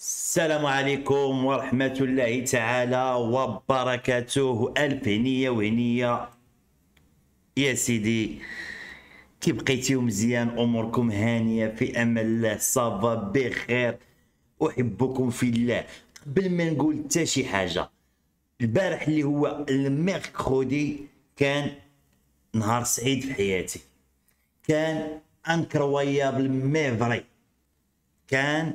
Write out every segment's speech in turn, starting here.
السلام عليكم ورحمة الله تعالى وبركاته ألف هنية وهنية يا سيدي كي بقيتيو مزيان أموركم هانية في أمل الله صافا بخير أحبكم في الله قبل ما نقول حتى شي حاجة البارح اللي هو الميركودي كان نهار سعيد في حياتي كان انكرويابل مي فري كان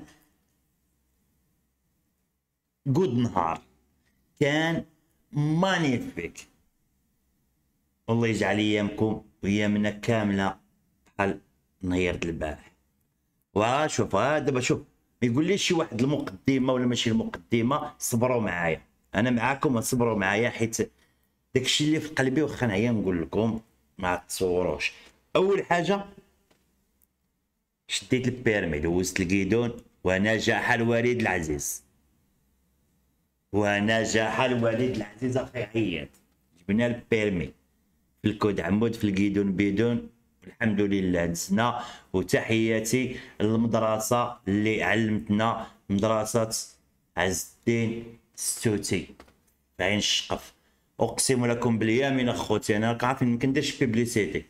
جود نهار كان مانيفيك الله يجعل ايامكم ويامنا كامله بحال نهار البارح وشوف دابا شوف ما يقوليش شي واحد المقدمه ولا ماشي المقدمه صبروا معايا انا معاكم صبروا معايا حيت داكشي اللي في قلبي واخا نعيا نقول لكم ما تصوروش اول حاجه شديت البيرمي دوزت الكيدون ونجاح الوريد العزيز ونجح الوالد العزيز اخي عياد جبنا البيرمي في الكود عمود في الكيدون بيدون الحمد لله دزنا وتحياتي للمدرسه اللي علمتنا مدرسه عز الدين السوتي عين الشقف اقسم لكم باليمين اخوتي انا عارف ما كنديرش بيبليسيتي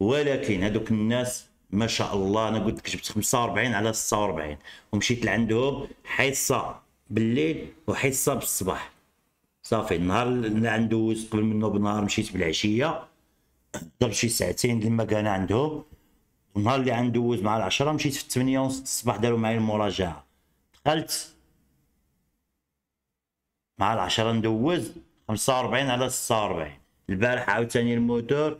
ولكن هذوك الناس ما شاء الله انا قلت لك جبت 45 على 46 ومشيت لعندهم حصه بالليل وحيد صاب الصباح صافي النهار اللي عنده قبل منه بنهار مشيت بالعشيه ضرب شي ساعتين لما كان عندهم النهار اللي عنده مع العشرة مشيت في الثمانية ونص الصباح داروا معايا المراجعة دخلت مع العشرة ندوز خمسة وربعين على ستة وربعين البارح عاوتاني الموتور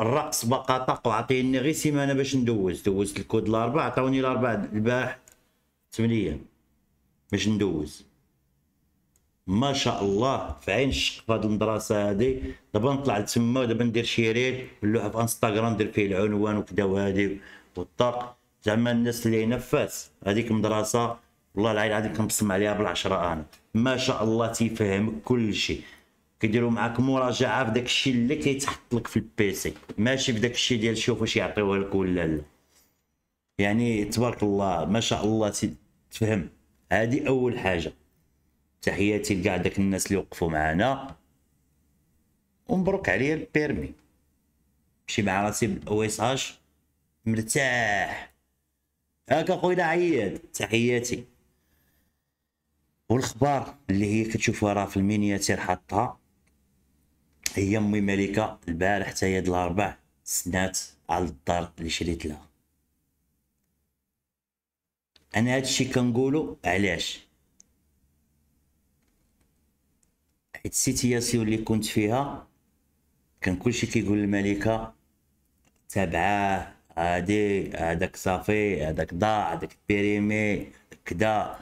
الرقص بقى طق وعطيني غير سيمانة باش ندوز دوزت الكود الاربع عطاوني الاربع البارح ثمانية باش ندوز ما شاء الله في عين الشق هاد المدرسه هادي دابا نطلع لتما ودابا ندير شي ريل نلوح في انستغرام ندير فيه العنوان وكذا وهادي والطاق زعما الناس اللي هنا فاس هذيك المدرسه والله العظيم غادي كنبسم عليها بالعشره انا ما شاء الله تيفهمك كل شيء كيديروا معاك مراجعه في داك الشيء اللي كيتحط لك في البيسي ماشي في داك الشيء ديال شوف واش يعطيوه لك ولا لا يعني تبارك الله ما شاء الله تفهم هذه اول حاجه تحياتي لكاع داك الناس اللي وقفوا معنا ومبروك عليا البيرمي مشي مع راسي بالاو اس اش مرتاح هاك اخويا عياد تحياتي والخبار اللي هي كتشوفوها راه في المينياتير حاطها هي امي ملكه البارح حتى هي الاربع سنات على الدار اللي شريت لها انا هادشي كنقولو علاش حيت السيتياسيون اللي كنت فيها كان كلشي كيقول الملكه تابعاه هادي هذاك صافي هذاك ضاع هذاك بيريمي كدا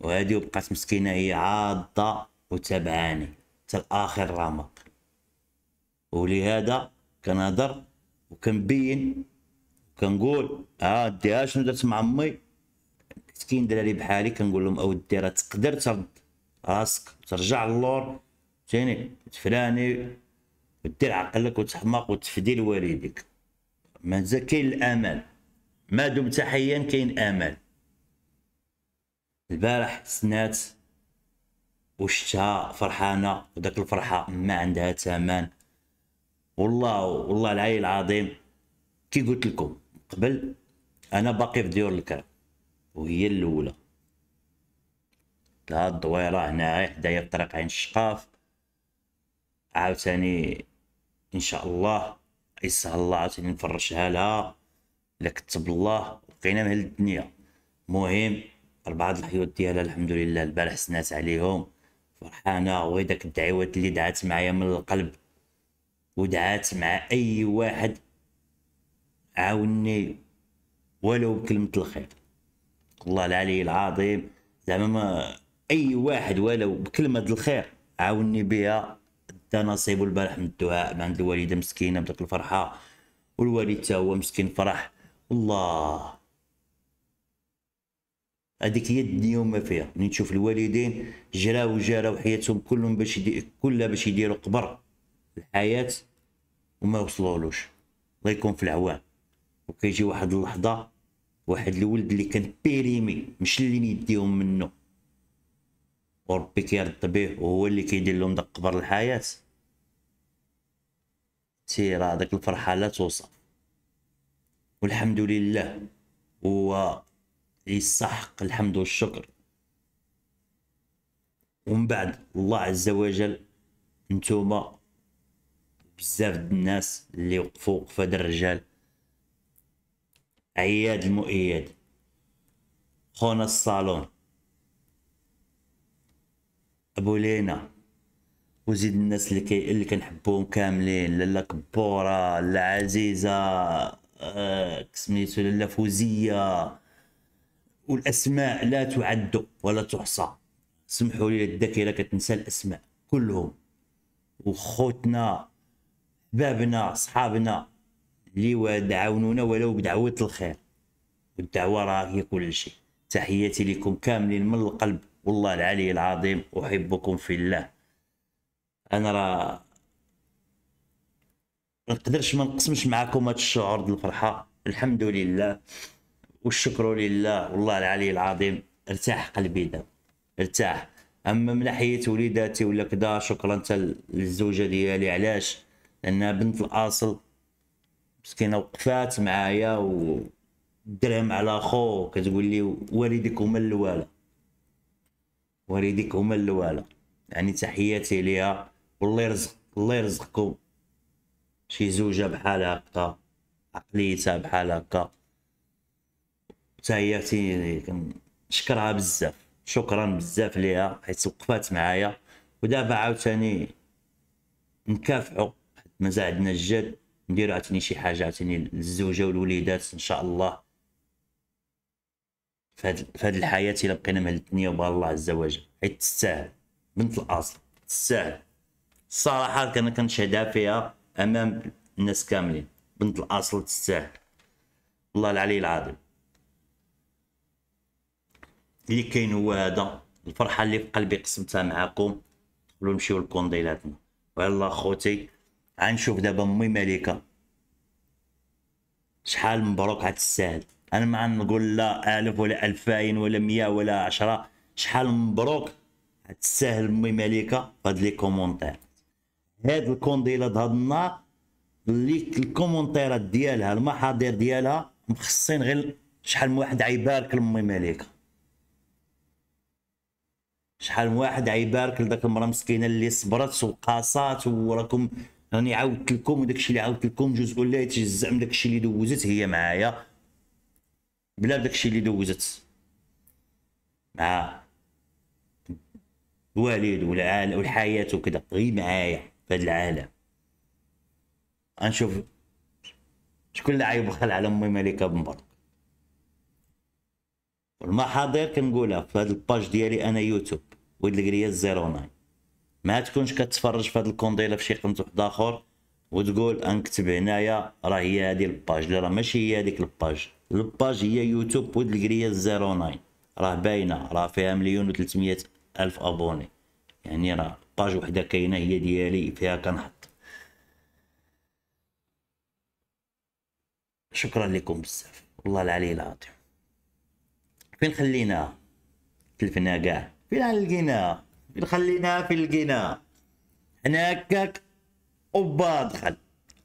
وهادي وبقات مسكينه هي عاضه وتابعاني حتى لاخر رمق ولهذا كنهضر وكنبين كنقول ها آه، ديها شنو درت مع امي كاين دراري بحالي كنقول لهم اودي راه تقدر ترد راسك ترجع للور فهمتيني تفلاني دير عقلك وتحماق وتفدي لوالديك مازال كاين الامل ما دمت حيا كاين امل البارح سنات وشتها فرحانه وداك الفرحه ما عندها ثمن والله والله العلي العظيم كي قلت لكم قبل انا باقي في ديور الكرم وهي الاولى لها الدويره هنا حدايا الطريق عين الشقاف عاوتاني ان شاء الله يسهل الله عاوتاني نفرشها لها الا كتب الله بقينا مهل الدنيا مهم اربعه الحيوط ديالها الحمد لله البارح سنات عليهم فرحانه وهداك الدعوات اللي دعات معايا من القلب ودعات مع اي واحد عاوني ولو بكلمه الخير الله العلي العظيم زعما ما اي واحد ولو بكلمه الخير عاوني بها دا نصيب البارح من الدعاء من عند الوالده مسكينه بديك الفرحه والوالد هو مسكين فرح الله هذيك هي الدنيا ما فيها ملي تشوف الوالدين جراو جراو حياتهم كلهم باش يدي... كلها باش يديروا قبر الحياه وما وصلولوش الله يكون في العوان وكيجي واحد اللحظه واحد الولد اللي كان بيريمي مش اللي يديهم منه وربي كيرد به وهو اللي كيدير لهم داك قبر الحياه سي راه داك الفرحه لا توصف والحمد لله هو يستحق الحمد والشكر ومن بعد الله عز وجل نتوما بزاف الناس اللي وقفوا وقفه الرجال عياد المؤيد خونا الصالون ابو لينا وزيد الناس اللي كي اللي كنحبوهم كاملين لالا كبوره لالا عزيزه آه، كسميتو سميتو لالا فوزيه والاسماء لا تعد ولا تحصى سمحوا لي الذاكره كتنسى الاسماء كلهم وخوتنا بابنا صحابنا اللي دعاونونا ولو بدعوه الخير والدعوه راهي كل شيء تحياتي لكم كاملين من القلب والله العلي العظيم احبكم في الله انا راه نقدرش ما نقسمش معكم هذا الشعور ديال الفرحه الحمد لله والشكر لله والله العلي العظيم ارتاح قلبي دابا ارتاح اما من ناحيه وليداتي ولا كدا شكرا حتى للزوجه ديالي علاش لانها بنت الاصل مسكينه وقفات معايا ودرهم على خو كتقول لي والديك هما اللواله والديك هما اللواله يعني تحياتي ليها والله يرزق الله يرزقكم شي زوجه بحال هكا عقليتها بحال هكا حتى هي كنشكرها بزاف شكرا بزاف ليها حيت وقفات معايا ودابا عاوتاني نكافحوا مازال عندنا الجد ندير عاوتاني شي حاجه عاوتاني للزوجه والوليدات ان شاء الله في هاد الحياه الا بقينا مهلتنيه وبغى الله عز وجل حيت تستاهل بنت الاصل تستاهل الصراحه أنا كنشهدها فيها امام الناس كاملين بنت الاصل تستاهل والله العلي العظيم اللي كاين هو هذا الفرحه اللي في قلبي قسمتها معاكم ونمشيو لكونديلاتنا ويلا خوتي غنشوف دابا امي ملكه شحال مبروك غتستاهل انا ما نقول لا الف ولا الفين ولا مية ولا عشرة شحال مبروك غتستاهل امي ملكه فهاد لي كومونتير هاد الكونديلات هاد النار اللي الكومونتيرات ديالها المحاضر ديالها مخصين غير شحال من واحد عيبارك لامي مليكه شحال من واحد عيبارك لداك المرا مسكينه اللي صبرت وقاصات وراكم راني عاودت لكم وداك الشيء اللي عاودت لكم جوج قلات زعما داك الشيء اللي دوزت هي معايا بلا داك الشيء اللي دوزت مع الوالد والعالم والحياه وكذا غير معايا في هذا العالم غنشوف شكون اللي عيبخل على امي ملكه بن برق المحاضر كنقولها في هذا الباج ديالي انا يوتيوب ولد القريه 09 ما تكونش كتفرج في هاد الكونديله في شي قنت واحد اخر وتقول غنكتب هنايا راه هي هذه الباج لا راه ماشي هي هذيك الباج الباج هي يوتيوب ود الكريا 09 راه باينه راه فيها مليون و300 الف ابوني يعني راه باج وحده كاينه هي ديالي فيها كنحط شكرا لكم بزاف والله العلي العظيم فين خليناها تلفنا كاع فين لقيناها خلينا في القناة احنا هكاك اوبا دخل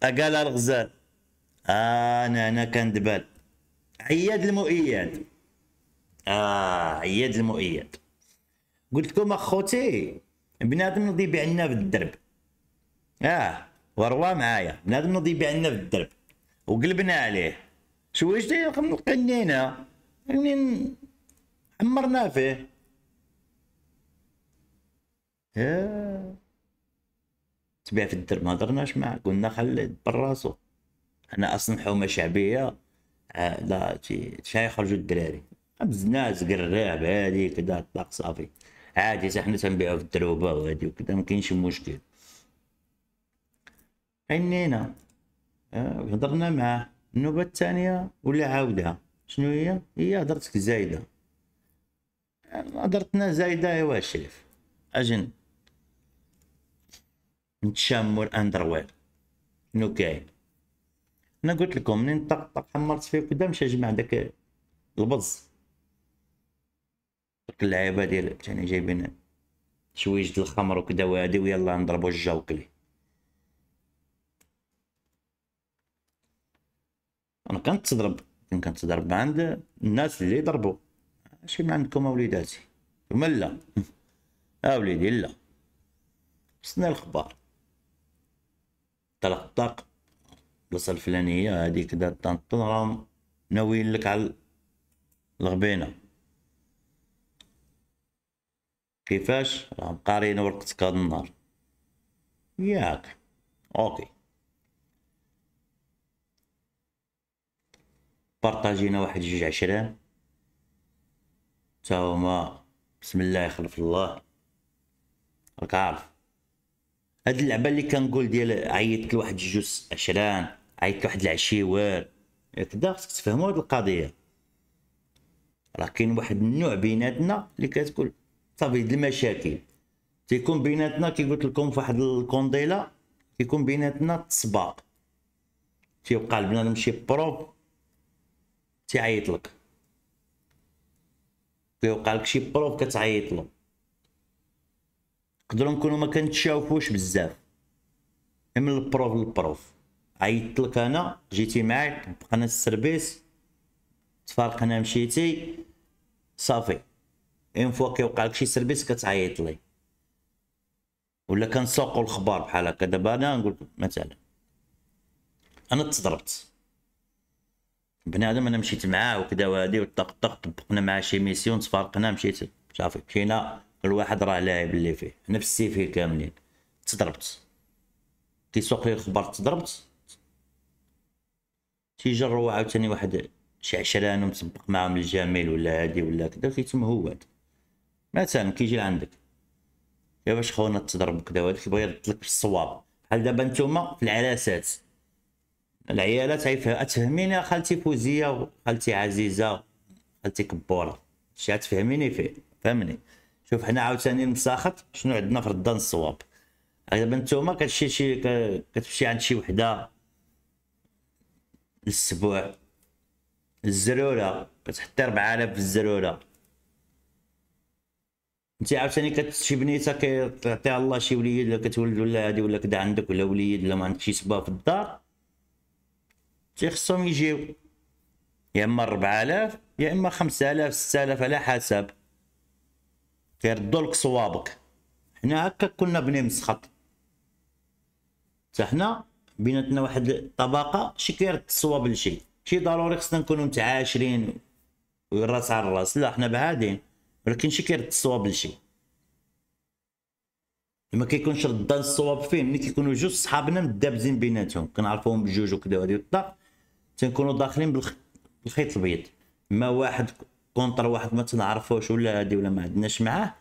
اقال الغزال آه، انا انا كندبال عياد المؤيد اه عياد المؤيد قلت لكم اخوتي بنادم نضي بعنا في الدرب اه وروا معايا بنادم نضي بعنا في الدرب وقلبنا عليه شويش دي قنينا منين يعني عمرنا فيه تبيع في الدرب ما هضرناش معاه قلنا خليه يدبر راسو حنا اصلا حومه شعبيه آه، لا تي شاي خرجوا الدراري بزناز قراب هادي كدا طلق صافي عادي حنا تنبيعو في الدروبه وهادي وكدا مكاينش مشكل عنينا آه، هضرنا معاه النوبه الثانيه ولا عاودها شنو هي هي هضرتك زايده آه، هضرتنا زايده ايوا الشريف اجن نتشامو الاندروير نو كاين انا قلت لكم منين طق طق حمرت فيه وكدا مشى جمع داك البز داك اللعيبه ديال تاني جايبين شويج الخمر وكدا وهادي ويلا نضربو الجوكلي انا كنت تضرب عند الناس اللي ضربوا ماشي من عندكم اوليداتي لا اوليدي لا خصنا الخبار طلق البلاصه الفلانيه هادي كدا طنطن راهم ناويين لك على الغبينه كيفاش راهم قارينا ورقتك هاد النهار ياك اوكي بارطاجينا واحد جوج عشرين تا هما بسم الله يخلف الله راك عارف هاد اللعبه اللي كنقول ديال عيطت لواحد جوج عشران عيطت لواحد العشيوار كدا خصك تفهموا هاد القضيه راه كاين واحد النوع بيناتنا اللي كتقول صافي هاد المشاكل تيكون بيناتنا كي قلت لكم في واحد الكونديلا كيكون بيناتنا التصباق تيوقع البنادم شي بروب تيعيط لك كيوقع لك شي بروب كتعيط له نقدروا نكونوا ما كنتشافوش بزاف من البروف للبروف عيطت لك انا جيتي معاك بقنا السربيس تفارقنا مشيتي صافي اون فوا كيوقع لك شي سربيس كتعيط لي ولا كنسوقوا الخبار بحال هكا دابا انا نقول مثلا انا تضربت بنادم انا مشيت معاه وكذا وهادي وطق طق طبقنا معاه شي ميسيون تفارقنا مشيت صافي مشينا الواحد راه لاعب اللي فيه نفس السيفي كاملين تضربت سوق لي الخبر تضربت تيجروا عاوتاني واحد شي عشران ومسبق معاهم الجميل ولا هادي ولا كدا كيتم هاد مثلا كيجي عندك يا باش خونا تضرب كدا وهاد كيبغي يردلك في الصواب بحال دابا نتوما في العراسات العيالات تفهميني خالتي فوزيه وخالتي عزيزه خالتي كبوره شي تفهميني فيه فهمني شوف حنا عاوتاني المساخط شنو عندنا في ردان الصواب غالبا نتوما كتمشي شي كتمشي عند شي وحده الاسبوع الزروره كتحطي 4000 في الزروره انت عاوتاني كتشي بنيته كتعطيها الله شي وليد ولا كتولد ولا هادي ولا كدا عندك ولا وليد ولا ما عندك شي سبا في الدار تيخصهم يجيو يا اما 4000 يا اما 5000 6000 على حسب كيردوا لك صوابك حنا هكا كنا بني مسخط حنا بيناتنا واحد الطبقه شي كيرد الصواب لشي شي ضروري خصنا نكونوا متعاشرين والراس على الراس لا حنا بعادين ولكن شي كيرد الصواب لشي لما كيكونش رد الصواب فيه ملي كيكونوا جوج صحابنا مدابزين بيناتهم كنعرفوهم بجوج وكذا وهذه الطاق تنكونوا داخلين بالخيط البيض ما واحد كونطر واحد ما تنعرفوش ولا هادي ولا ما عندناش معاه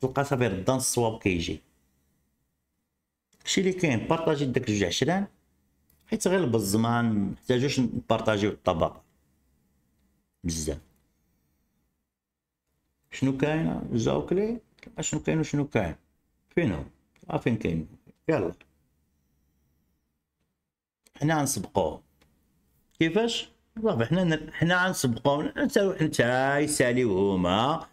تلقى صافي ردان الصواب كيجي هادشي اللي كاين بارطاجي داك جوج عشران حيت غير بالزمان ما نحتاجوش نبارطاجيو الطبقه بزاف شنو كاين جاو كلي شنو كاين وشنو كاين فينو آه، فين كاين يلا حنا نسبقوه كيفاش صافي حنا حنا غنسبقوهم انت سالي هما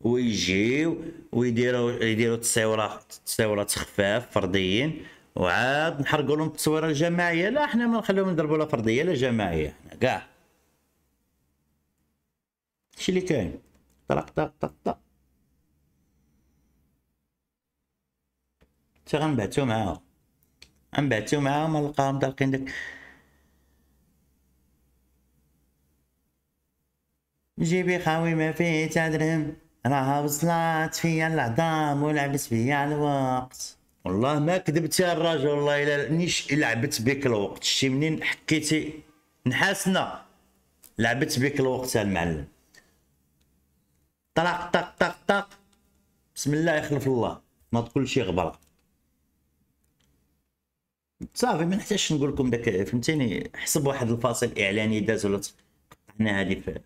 ويجيو ويديروا يديروا تصويرات تصويرات خفاف فرديين وعاد نحرقوا لهم التصويره الجماعيه لا حنا ما نخليهم يضربوا لا فرديه لا جماعيه حنا كاع هادشي اللي كاين طلق طق طق طق تا غنبعتو معاهم غنبعتو معاهم نلقاهم طالقين داك جيبي خاوي ما فيه تدرم راها وصلات فيا العظام ولعبت فيا الوقت والله ما كذبت يا الراجل والله الا نيش لعبت بك الوقت شتي منين حكيتي نحاسنا لعبت بك الوقت يا المعلم طلق طق طق طق بسم الله يخلف الله ما شي غبرة صافي ما نحتاجش نقول لكم داك فهمتيني حسب واحد الفاصل اعلاني داز ولا قطعناها هذه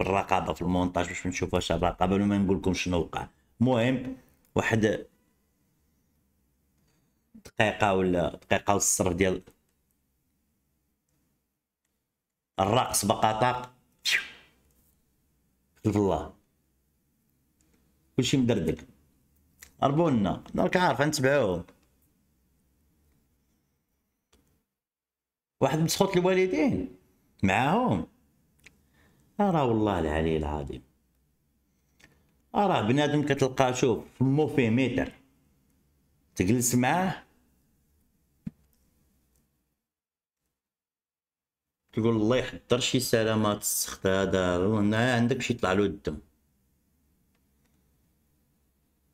بالرقابه في المونتاج باش نشوف واش قبل ما طيب، نقول لكم شنو وقع المهم واحد دقيقه ولا دقيقه والصرف ديال الرقص بقى طاق خلف الله كلشي مدردك هربونا دارك عارف نتبعوهم واحد مسخوط الوالدين معاهم أرى والله العلي العظيم أرى بنادم كتلقى شوف فمو فيه متر تجلس معاه تقول الله يحضر شي سلامات السخط هذا هنا عندك شي يطلع له الدم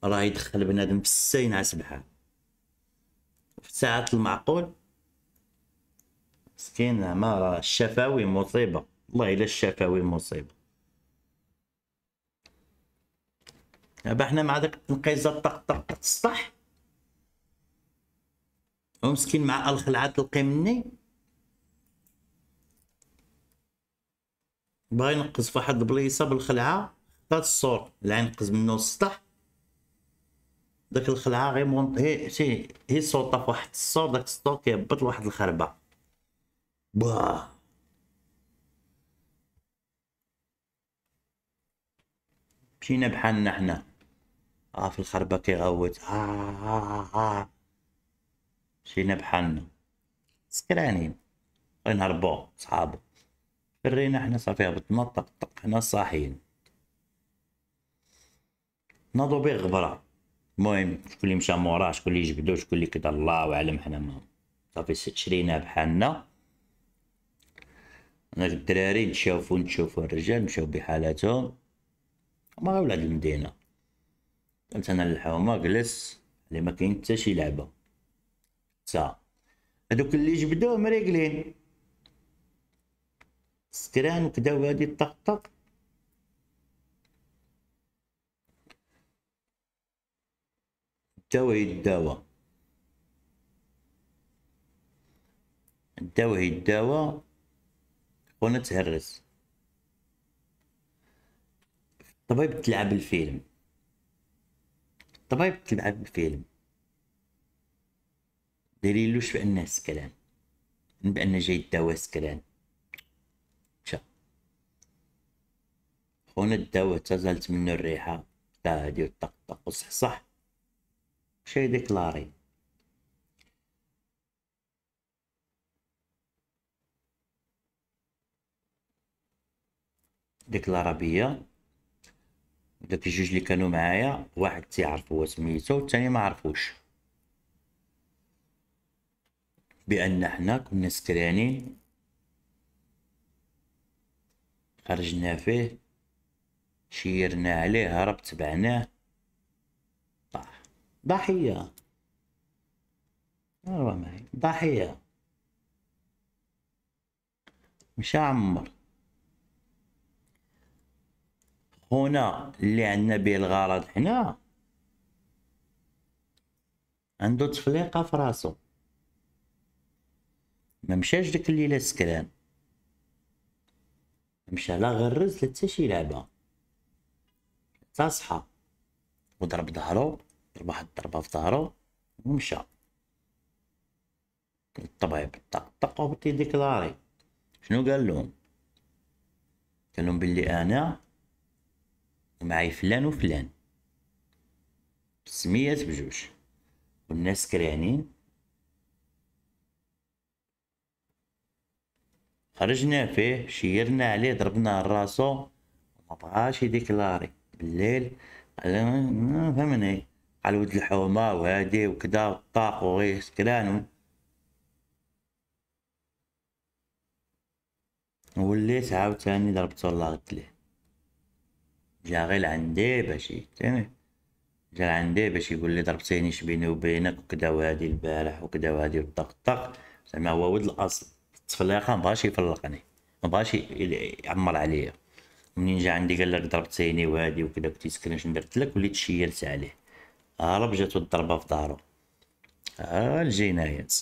راه يدخل بنادم في السين على سبحه في ساعات المعقول مسكين ما راه الشفاوي مصيبه والله الا الشفوي مصيبه دابا حنا مع داك التنقيزه طق طق طق السطح ومسكين مع الخلعه تلقي مني بغا ينقز فواحد البليصه بالخلعه خدات الصور لا ينقز منو السطح داك الخلعه غير مونط هي شي هي صوطه فواحد الصور داك الصوت كيهبط لواحد الخربه باه جينا بحالنا احنا اه في الخربة كيغوت آه, آه, آه. جينا آه. بحالنا سكرانين بغينا نهربو صحابو فرينا احنا صافي هبطنا طق طق حنا صاحيين ناضو بيه غبرة المهم شكون اللي مشى موراه شكون اللي جبدو شكون اللي كدا الله اعلم حنا ما صافي شرينا بحالنا الدراري نشوفو نشوفو الرجال مشاو بحالاتهم ما ولاد المدينه كنت انا للحومه جلس اللي ما كاين حتى شي لعبه سا هادوك اللي جبدوه مريقلين سكران وكدا وهادي طق داو هي الدواء داو هي الدواء خونا تهرس طبيب تلعب الفيلم طبيب تلعب الفيلم ديريلوش بأنه سكران بأن جاي الدواء سكران شا خونا الدواء تزلت منه الريحة تا هادي وطقطق وصحصح شي ديكلاري ديك العربية داك الجوج اللي كانوا معايا واحد تيعرف هو سميتو والثاني ما عرفوش بان حنا كنا سكرانين خرجنا فيه شيرنا عليه هرب تبعناه طاح ضحيه راه معايا ضحيه مش عمر هنا اللي عندنا به الغرض حنا عنده تفليقه في راسو ما مشاش ديك الليله سكران مشى لا غرز لا حتى شي لعبه حتى صحى وضرب ظهرو ضرب واحد الضربه في ظهرو ومشى الطبيب طق طق وبتي ديكلاري شنو قال لهم قال لهم بلي انا ومعي فلان وفلان سميات بجوج والناس كرهنين خرجنا فيه شيرنا عليه ضربنا راسو ما بغاش يديكلاري بالليل قال آه، فهمني قال ود الحومه وهادي وكدا والطاق وغير سكرانو وليت عاوتاني ضربتو الله غد ليه غير عندي باش فهمتني جا عندي باش يقول لي ضربتينيش بيني وبينك وكدا وهادي البارح وكدا وهادي الطق طق زعما هو ولد الاصل التفليقه مبغاش يفلقني مبغاش يعمر عليا منين جا عندي قال لك ضربتيني وهادي وكدا كنتي سكرين درت لك وليت شيرت عليه هرب جاتو الضربه في دارو ها آه، الجنايات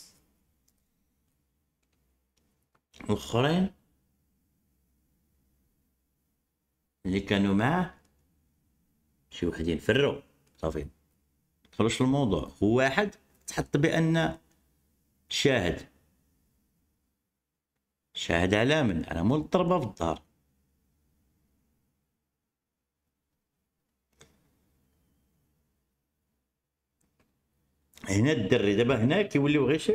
الاخرين اللي كانوا معاه شي وحدين فروا صافي دخلوش في الموضوع واحد تحط بان شاهد شاهد على من على مول الضربه في الدار هنا الدري دابا هنا كيوليو غير شي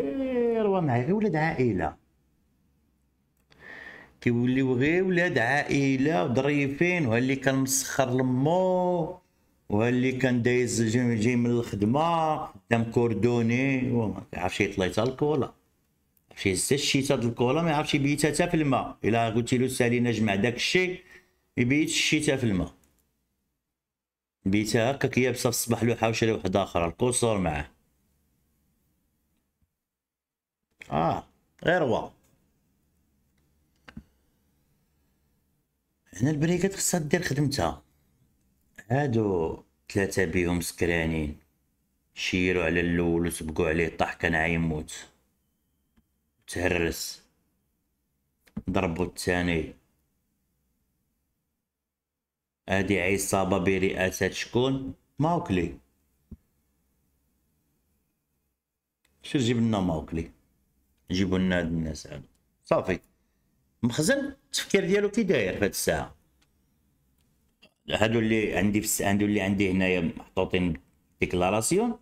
روا معايا غير ولاد عائله كيوليو غير ولاد عائله ظريفين وها اللي كان مسخر لمو وها اللي كان دايز جاي من الخدمه قدام كوردوني وما عرفش يطلع حتى الكولا عرفتي يهز الشيء تاع الكولا ما عرفش يبيتها حتى في الماء الا قلتي له سالينا جمع داك الشيء يبيت الشتاء في الماء بيتها هكاك يابسه في الصباح لوحه وشري واحد اخر القصور معاه اه غير هو هنا البريكات خصها دير خدمتها هادو ثلاثة بيهم سكرانين شيرو على الاول وسبقو عليه طاح كان عيموت تهرس ضربو الثاني هادي عصابة برئاسة شكون ماوكلي شو جيب لنا ماوكلي جيبوا لنا هاد الناس هادو صافي مخزن التفكير ديالو كي داير في هاد الساعه هادو اللي عندي في هادو اللي عندي هنايا محطوطين ديكلاراسيون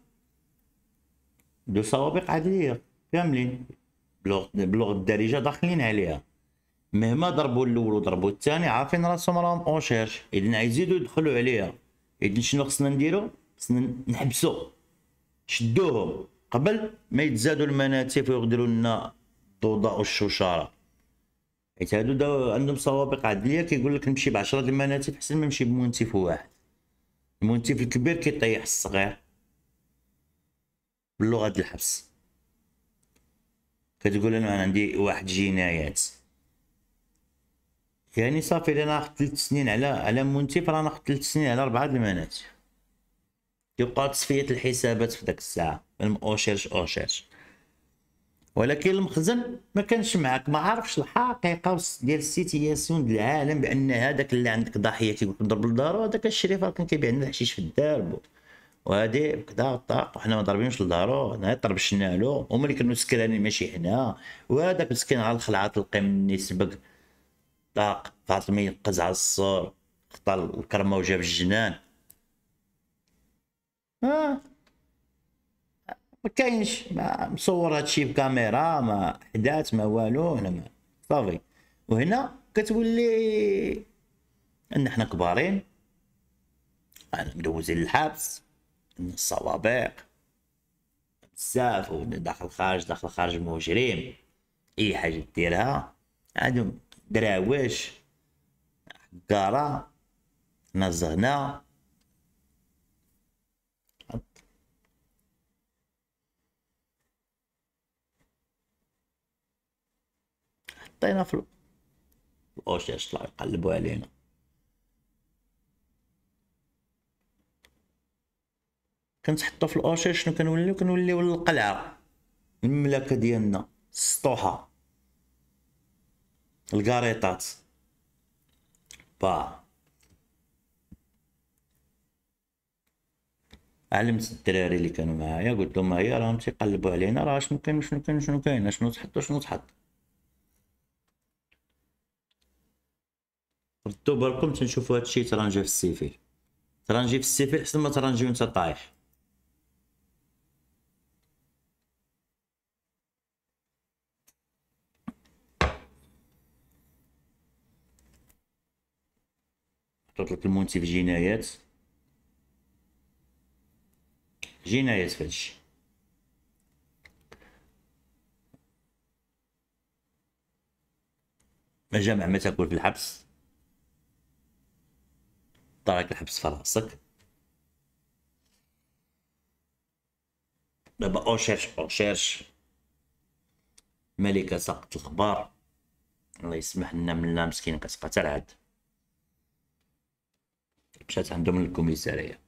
دو سوابق عدليه كاملين بلغ الدارجه داخلين عليها مهما ضربوا الاول وضربوا الثاني عارفين راسهم راهم اون شيرش اذن يزيدوا يدخلوا عليها اذن شنو خصنا نديرو خصنا نحبسو شدوهم قبل ما يتزادوا المناتف ويغدروا لنا الضوضاء والشوشاره حيت هادو دا عندهم سوابق عدليه كيقول لك نمشي ب 10 د المناتيف حسن ما نمشي بمنتف واحد المنتف الكبير كيطيح الصغير باللغه ديال الحبس كتقول انا عندي واحد جنايات يعني صافي الا ناخد ثلاث سنين على على منتف راه ناخد تلت سنين على ربعة د المناتف كيبقى تصفيه الحسابات في داك الساعه من اوشيرش اوشيرش ولكن المخزن ما كانش معاك ما عارفش الحقيقه ديال السيتياسيون ديال العالم بان هذاك اللي عندك ضحيه كيقول ضرب الدار وهذاك الشريف راه كان كيبيع لنا الحشيش في الدار وهادي كدا طاق وحنا ما ضاربينش لدارو هنا طربشنا له هما اللي كانوا سكرانين ماشي حنا وهذاك مسكين على الخلعه تلقى مني سبق طاق فاطمي ينقز على السور خطا الكرمه وجاب الجنان اه ما كاينش ما مصور هادشي بكاميرا ما حدات ما والو هنا ما صافي وهنا كتولي ان حنا كبارين انا مدوزين الحبس الصوابق بزاف وداخل خارج داخل خارج مجرم اي حاجه ديرها عندهم دراويش حقاره نزهنا حطينا في الاوشيش طلعوا يقلبوا علينا كنتحطو في الاوشيش شنو كنوليو كنوليو للقلعه المملكه ديالنا السطوحه الكاريطات با علمت الدراري اللي كانوا معايا قلت لهم هيا راهم تيقلبوا علينا راه شنو كاين شنو كاين شنو كاين شنو تحط شنو تحط ردوا بالكم تنشوفوا هادشي ترانجي في السيفيل ترانجي في السيفيل حسن ما ترانجي وانت طايح حطيت لك في جنايات جنايات في هادشي ما ما تاكل في الحبس طلعك الحبس في راسك دابا او شيرش ملكه سقط الخبار الله يسمح لنا منا مسكينه كتبقى حتى العاد مشات عندهم للكوميساريه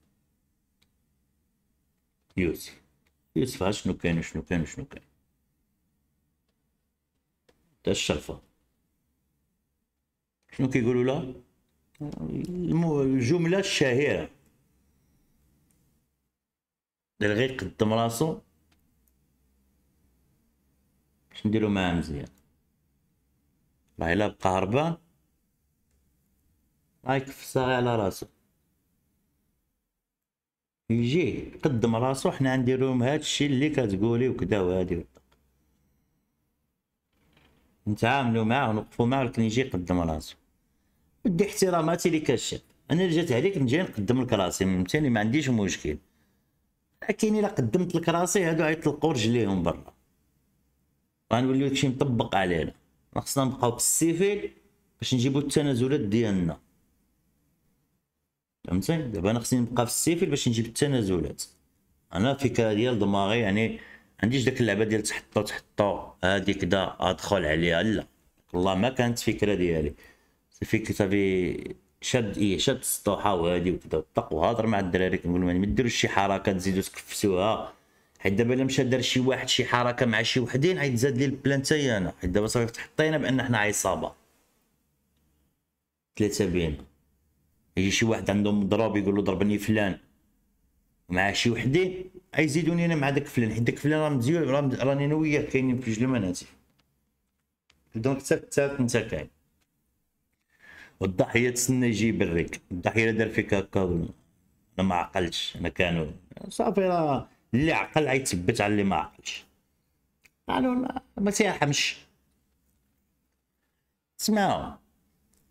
يوسف يوسف شنو كان شنو كان شنو كان تا الشرفه شنو كيقولوا لها الجمله الشهيره غير يقدم راسو باش نديرو معاه مزيان راه الا بقى هربان راه في على راسو يجي قدم راسو حنا نديرو هادشي اللي كتقولي وكدا وهادي وكدا نتعاملو معاه ونوقفو معاه ولكن يجي يقدم راسو ودي احتراماتي لك الشيخ انا اللي جات عليك نجي نقدم لك راسي من ما عنديش مشكل لكن الا قدمت لك راسي هادو غيطلقوا رجليهم برا لك شي مطبق علينا خصنا نبقاو بالسيفيل باش نجيبو التنازلات ديالنا فهمتني دابا انا خصني نبقى في السيفيل باش نجيب التنازلات انا الفكره ديال دماغي يعني عنديش داك اللعبه ديال تحطو تحطو هادي كدا ادخل عليها لا والله ما كانت فكره ديالي الفكره صافي شد ايه شد السطوحه وهادي وكذا وطق وهضر مع الدراري كنقول لهم ما ديروش شي حركه تزيدوا تكفسوها حيت دابا الا مشى دار شي واحد شي حركه مع شي وحدين غيتزاد لي البلان تاعي انا حيت دابا صافي تحطينا بان حنا عصابه ثلاثه بين يجي شي واحد عندهم مضروب يقول له ضربني فلان مع شي وحدين غيزيدوني انا مع داك فلان حيت داك فلان راه مزيان راني انا وياه كاينين في جلماناتي دونك تاك تاك انت كاين والضحيه تسنى يجي يبرك الضحيه دار فيك هكا انا ما عقلتش انا كانوا صافي راه اللي عقل غيتثبت على اللي ما عقلش قالوا ما تيرحمش سمعوا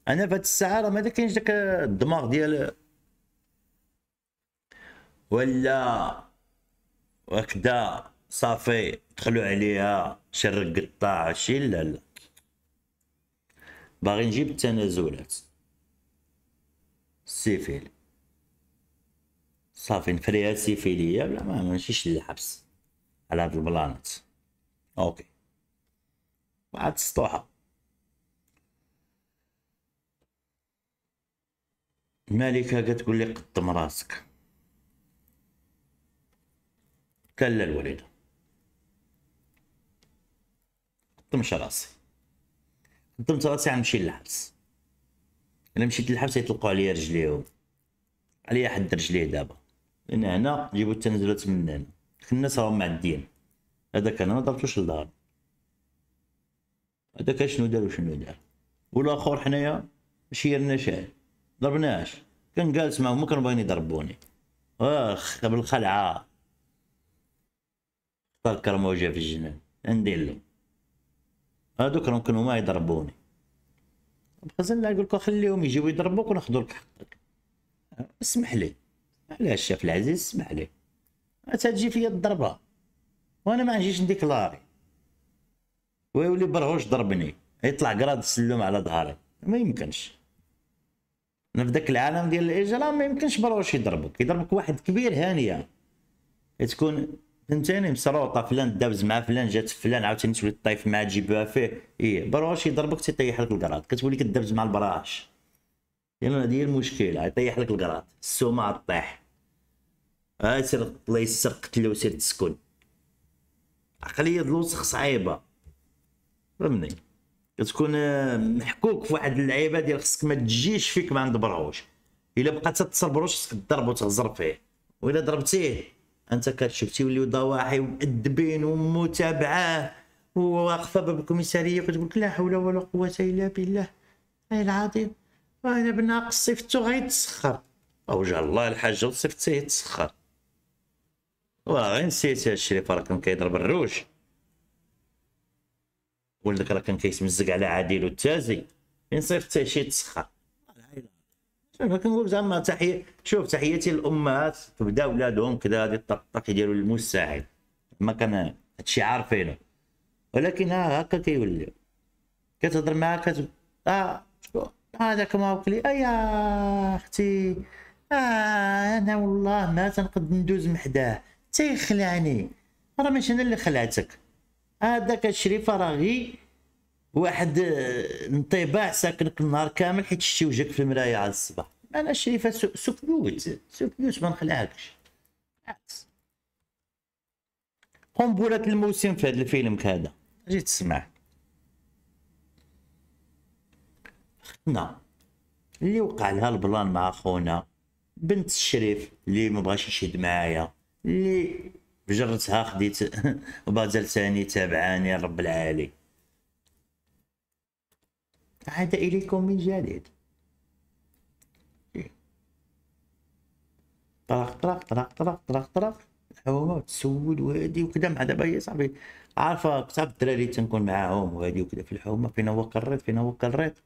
انا فهاد الساعه راه ما كاينش داك الدماغ ديال ولا وكدا صافي دخلوا عليها شرق قطاع شي لا لا باغي نجيب التنازلات سيفيل صافي نفريها سيفيلية بلا ما ماشيش للحبس على هاد البلانات اوكي بعد السطوحة الملكة كتقول لي قدم راسك كلا الوالدة قدمش راسي قدمت راسي ساعه نمشي للحبس انا مشيت للحبس يطلقوا عليا رجليهم عليا حد رجليه دابا انا هنا جيبوا التنازلات من هنا الناس راهم معديين هذاك انا ما ضربتوش الدار هذاك شنو دار وشنو دار والاخر حنايا شيرنا شعل ضربناش كان جالس معاهم ما كانوا باغيين يضربوني اخ بالخلعه اختار كرموجه في الجنان ندير له هذوك راهم كانوا ما يضربوني الخزن لا يقول خليهم يجيو يضربوك وناخذوا لك حقك اسمح لي علاش الشيف العزيز اسمح لي تجي فيا الضربه وانا ما نجيش نديكلاري ويولي برهوش ضربني يطلع قراد السلم على ظهري ما يمكنش انا في داك العالم ديال الاجرام ما يمكنش برهوش يضربك يضربك واحد كبير هانيه تكون فهمتني مسروطه فلان دابز مع فلان جات فلان عاوتاني تولي طيف مع تجيبها فيه ايه براش يضربك تيطيح لك الكراط كتولي كدبز مع البراش يلا هادي هي المشكله يطيح لك الكراط السومه طيح ها سير الله يسر قتلو سير تسكن عقليه دلوسخ صعيبه فهمني كتكون آه، محكوك في واحد اللعيبه ديال خصك ما تجيش فيك ما عند بروش الا بقات تتصل بروش خصك تضرب وتغزر فيه والا ضربتيه انت كتشوف تيوليو ضواحي ومؤدبين ومتابعاه وواقفه باب الكوميساريه كتقول لك لا حول ولا قوه الا بالله اي العظيم وانا بناقص صفته غيتسخر اوجه الله الحاج وصفته يتسخر وراه غير نسيت هاد الشريف راه كان كيضرب الروج ولدك راه كان كيتمزق على عادل والتازي فين صيفته شي تسخر إيه، كنقول زعما تحيه شوف تحياتي للامهات تبدا ولادهم كذا هذه الطقطق يديروا المساعد ما كان هادشي عارفينه ولكن ها هكا كيولي كتهضر معاه كت اه هذاك ما وكلي ايا اختي آه انا والله ما تنقد ندوز محداه تيخلعني راه ماشي انا اللي خلعتك هذاك الشريف راه غير واحد آه، انطباع ساكنك النهار كامل حيت شتي وجهك في المرايا على الصباح انا شريفه سكوت سكوت ما نخلعكش عكس قنبله الموسم في هذا الفيلم كذا جيت تسمع اختنا اللي وقع لها البلان مع خونا بنت الشريف اللي ما بغاش يشد معايا اللي بجرتها خديت وبازل ثاني تابعاني رب العالي عاد إليكم من جديد إيه. طرق طرق طرق طرق طرق طرق الحومه وتسود وهادي وكذا مع دابا هي صافي عارفه بصح الدراري تنكون معاهم وهادي وكذا في الحومه فين هو الريط فين هو الريط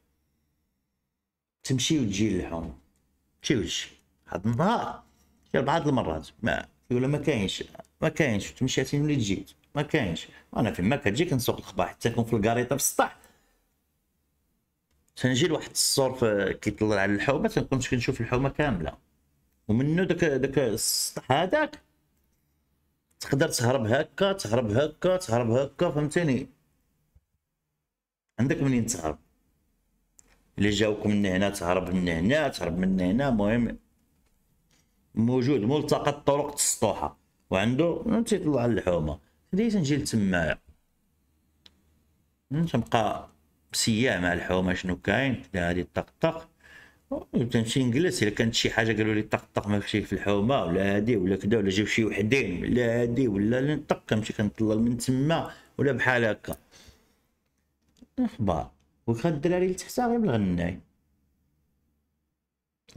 تمشي وتجي للحومه تمشي وتجي هاد النهار بعض المرات ما ولا ما كاينش ما كاينش تمشي عرفتي ملي تجي ما كاينش انا فين ما كتجي كنسوق الخبا حتى نكون في الكاريطه في السطح تنجي لواحد الصور آه، كيطلع على الحومه تنكونش كنشوف الحومه كامله ومنو داك داك السطح هذاك تقدر تهرب هكا تهرب هكا تهرب هكا فهمتني عندك منين تهرب اللي جاوك من هنا تهرب من هنا تهرب من هنا المهم موجود ملتقى الطرق السطوحه وعندو تيطلع الحومه هذه تنجي لتمايا تنبقى بسياع مع الحومه شنو كاين هذه الطقطق وتمشي نجلس الا كانت شي حاجه قالوا لي طقطق ما في الحومه ولا هادي ولا كذا ولا جاو شي وحدين ولا هادي ولا نطق كنمشي كنطلل من تما ولا بحال هكا اخبار وكان الدراري لتحت غير بالغناي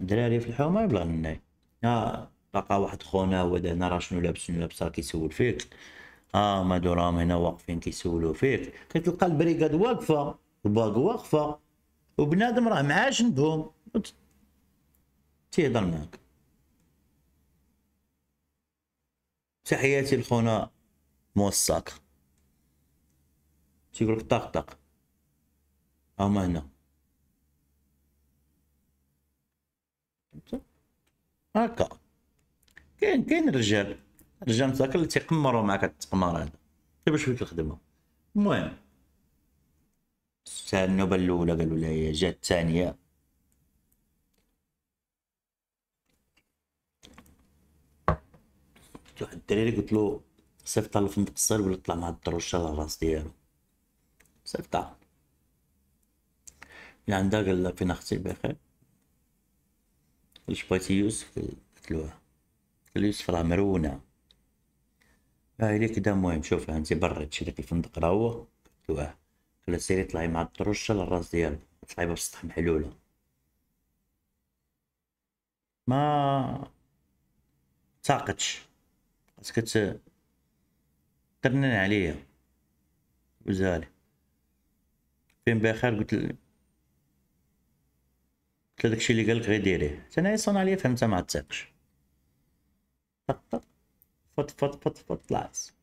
الدراري في الحومه غير بالغناي اه بقى واحد خونا هو هنا راه شنو لابس شنو راه كيسول فيك اه ما راهم هنا واقفين كيسولوا فيك كتلقى البريكاد واقفه الباقو واقفه وبنادم راه معاش ندهم تيهضر معاك تحياتي لخونا موساك تيقول لك طق طق هما هنا هكا كاين كاين الرجال الرجال مساكن اللي تيقمروا معاك التقمار هذا باش فيك الخدمه المهم النوبة الاولى قالوا لها هي جات الثانيه واحد الدراري قلت له صيفط له في المقصر ولا طلع مع الدروشه على الراس ديالو صيفطها من عندها قال لها فين اختي بخير واش بغيتي يوسف قلت له آه. قال يوسف راه مرونه هاي ليك كدا المهم شوف انت برا تشري في الفندق راه هو قلت له آه. سيري طلعي مع الرشه للراس ديالها صعيبه بسطح محلوله ما ساقتش خاصك ترنن عليا وزالي فين بخير قلت ل... قلت لك داكشي اللي قالك غير ديريه انا صنع عليا فهمتها ما عتاكش طق طق فط فط فط فط لاس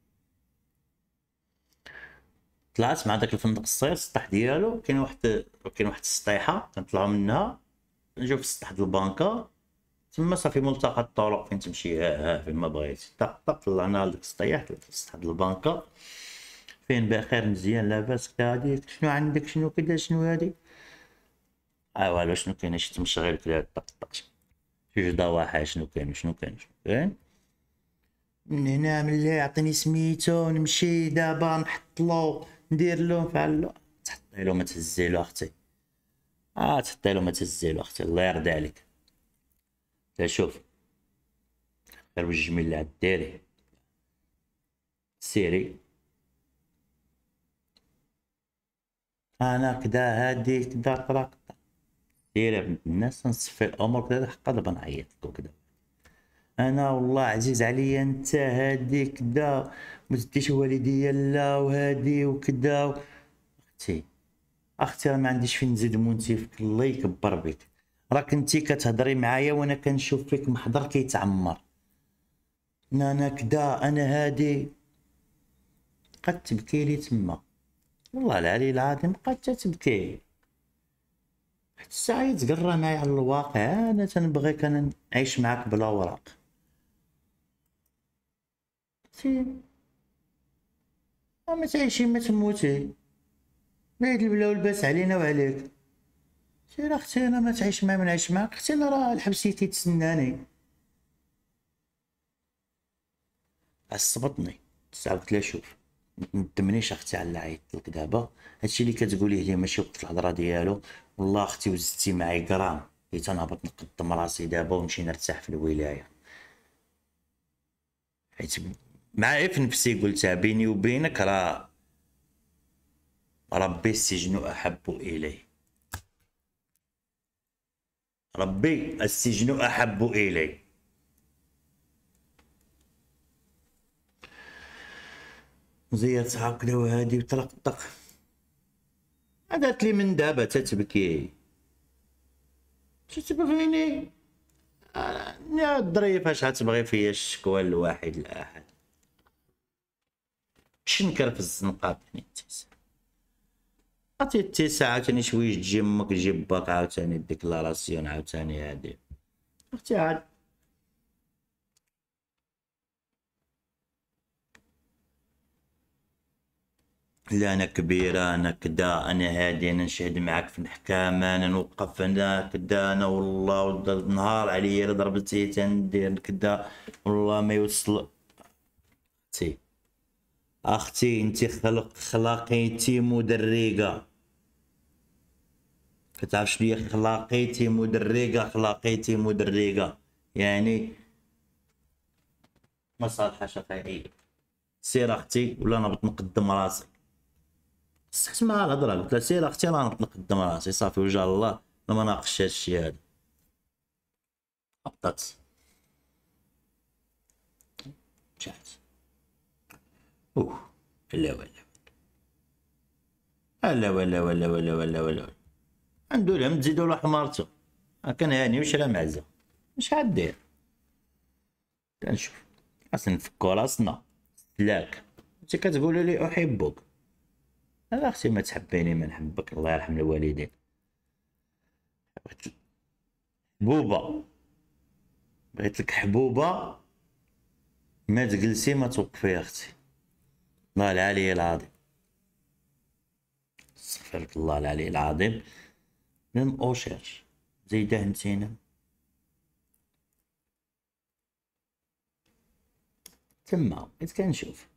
طلعت مع داك الفندق الصغير السطح ديالو كاين واحد كاين واحد السطيحه كنطلعو منها نجيو في السطح ديال البنكه تما صافي ملتقى الطرق فين تمشي ها ها فين ما بغيتي طق طق طلعنا لديك السطيح طلعت في السطح ديال البنكه فين بخير مزيان لاباس كادي شنو عندك شنو كدا شنو هادي اه والو شنو كاين شي تمشغل كدا طق طق شي ضواحي شنو كاين شنو كاين شنو كاين من هنا ملي يعطيني سميتو نمشي دابا نحط له ندير له نفعل تحطي له ما تهزي له اختي اه تحطي له ما تهزي له اختي الله يرضي عليك تا شوف غير وجه جميل اللي عديري سيري انا كدا هادي كدا طراك سيري بنت الناس نصفي الامور كدا حقا دابا نعيط لكم كدا انا والله عزيز عليا انت هادي كدا ما تديش والديا لا وهادي وكدا اختي اختي راه ما عنديش فين نزيد منتفك الله يكبر بك راك انت كتهضري معايا وانا كنشوف فيك محضر كيتعمر انا كدا انا هادي قد تبكي لي تما والله العلي العظيم قد تبكي حتى الساعه يتقرى معايا على الواقع انا تنبغيك انا نعيش معاك بلا وراق ما تعيشي ما تموتي ما البلا والباس علينا وعليك سير اختي انا ما تعيش ما منعيش معاك اختي انا راه الحبسيتي تسناني عصبتني تعاودت لا شوف متمنيش اختي على عيطت لك دابا هادشي اللي كتقوليه ليا ماشي وقت الهضره ديالو والله اختي وزدتي معايا غرام حيت انا هبط نقدم راسي دابا ونمشي نرتاح في الولايه حيت مع في نفسي قلتها بيني وبينك راه ربي السجن احب اليه ربي السجن احب اليه زياد صحاب كدا وهادي وطلقطق عادت لي من دابا تتبكي تتبغيني انا آه، الضريب اش غتبغي فيا الشكوى الواحد الاحد شنكر في الزنقه ثاني التسعه عطي التسعه عاوتاني شويه تجي امك تجي باك عاوتاني ديكلاراسيون عاوتاني هادي اختي عاد لا انا كبيره انا كدا انا هادي انا نشهد معاك في المحكمة انا نوقف انا كدا انا والله نهار عليا الا ضربتي تندير كدا والله ما يوصل سي اختي انت خلق خلاقيتي مدرقه كتعرف شنو هي خلاقيتي مدرقه خلاقيتي مدرقه يعني ما صالحاش سير اختي ولا انا نقدم راسي صحت مع الهضره قلت لها سير اختي راه نقدم راسي صافي وجه الله ما ناقشش هادشي هذا هبطت اوه لا ولا الا ولا ولا ولا ولا ولا ولا لهم ولا له حمارته كان هاني ولا معزه مش ولا كنشوف ولا نفكو راسنا سلاك انت ولا لي احبك انا اختي ما تحبيني ما نحبك الله يرحم الوالدين حبوبه بغيت لك حبوبه ما تجلسي ما توقفي اختي الله العلي العظيم استغفرك الله العلي العظيم من او زيد هنتينا تما بقيت كنشوف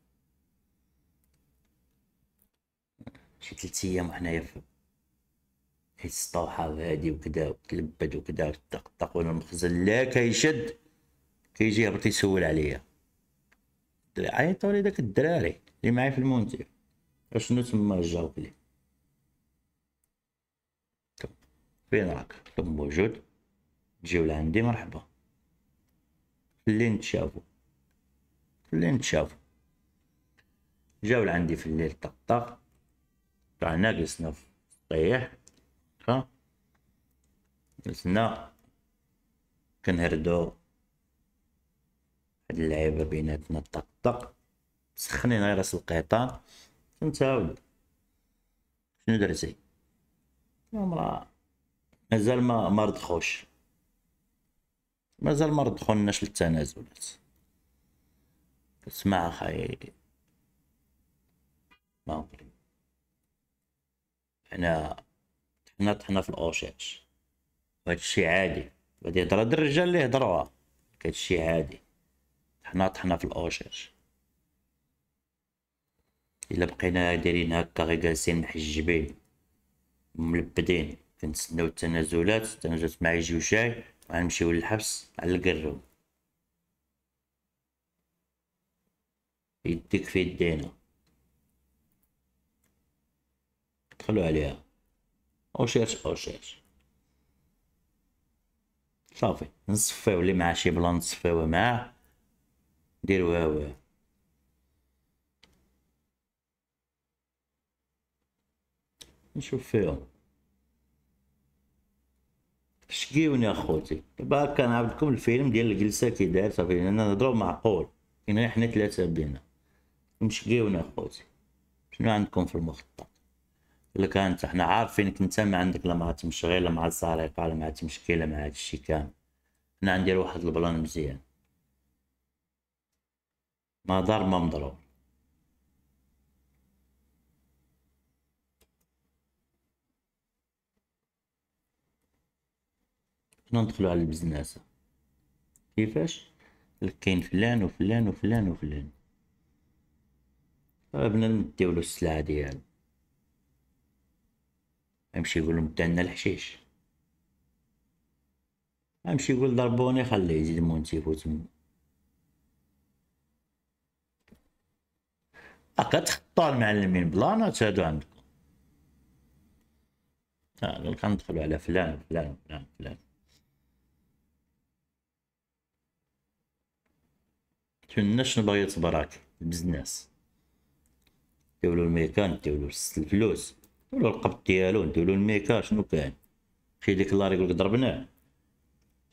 شي تلت ايام وحنايا في حيت السطوحة وهادي وكدا وتلبد وكدا وطق طق وانا المخزن لا كيشد كيجي يهبط يسول عليا عيطوا لي داك الدراري اللي معايا في المونتير اشنو تما رجعو لي فين راك طب موجود تجيو لعندي مرحبا اللي نتشافو اللي نتشافو جاو لعندي في الليل طقطق طلعنا جلسنا في الطيح ها جلسنا كنهردو هاد اللعيبه بيناتنا طقطق سخنين غير راس القيطان انت ولد شنو درتي المرأة مازال ما ما ردخوش مازال ما ردخوناش للتنازلات اسمع اخاي ما نظلم حنا حنا طحنا في الاوشاش وهادشي عادي هادي هضره الرجال اللي هضروها هادشي عادي حنا طحنا في الاوشيش الا بقينا دايرين هكا غير جالسين محجبين ملبدين كنتسناو التنازلات التنازلات مع يجيو شاي غنمشيو للحبس على القرو يديك في يدينا دخلوا عليها او شيرش او شيرش صافي نصفيو اللي مع شي بلان نصفيوه معاه ديروها واه نشوف فيهم شقيوني اخوتي دابا كان لكم الفيلم ديال الجلسه كي داير صافي انا نهضروا معقول كاين حنا ثلاثه بينا مشقيوني اخوتي شنو عندكم في المخطط الا كانت حنا عارفينك انت ما عندك لا مع تمشغيل لا مع السرقه لا مع تمشكي لا مع هادشي كامل حنا عندي واحد البلان مزيان ما دار ما مضروب حنا ندخلو على البزنس كيفاش كاين فلان وفلان وفلان وفلان آه، بنا نديولو السلعة ديالو امشي يقول لهم الحشيش امشي يقول ضربوني خليه يزيد مونتيفو اقد كتخطى المعلمين بلانات هادو عندكم ها آه كندخلو على فلان فلان فلان فلان تمنى شنو باغي تبراك البزنس ديولو الميكان ديولو الفلوس ديولو القبض ديالو ديولو الميكا شنو كان شي ديك اللار يقولك ضربناه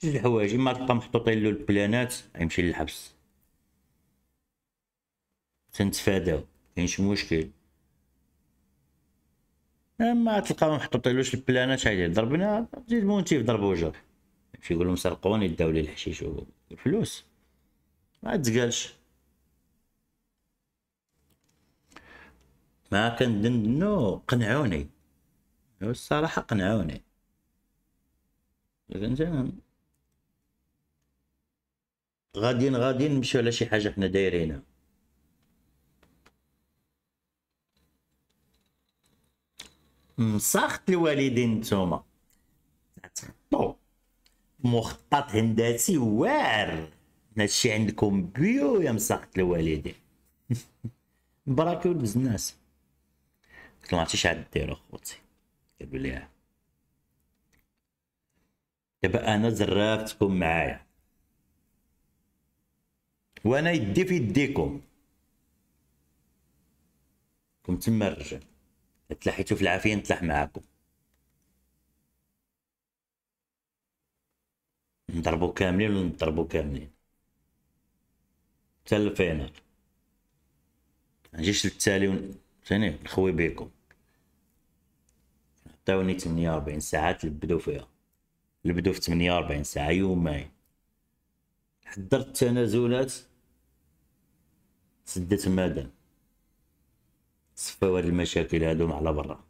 جوج الحوايج اما تبقى محطوطين له البلانات غيمشي للحبس تنتفاداو مكاينش مشكل اما تلقى محطوطينلوش البلانات عادي ضربنا زيد مونتيف ضربو وجهك يمشي سرقوني داو لي الحشيش الفلوس ما تقالش ما كندندنو قنعوني الصراحه قنعوني لكن غاديين غاديين نمشيو على شي حاجه حنا دايرينها مسخت الوالدين نتوما تخطو نعم. مخطط هندسي واعر هادشي عندكم بيو يا مساقط الوالدين براكي ولبز الناس ديك عرفتي شحال ديرو خوتي قالوا ليها آه. دابا انا زرافتكم معايا وانا يدي في يديكم كنت تما الرجال تلاحيتو في العافيه نتلاح معاكم نضربو كاملين ولا نضربو كاملين حتى الفينال نجيش للتالي ثاني نخوي بيكم عطاوني 48 ساعه تلبدو فيها لبدو في 48 ساعه يومين حضرت التنازلات سدت المدن صفاو هاد المشاكل هادو على برا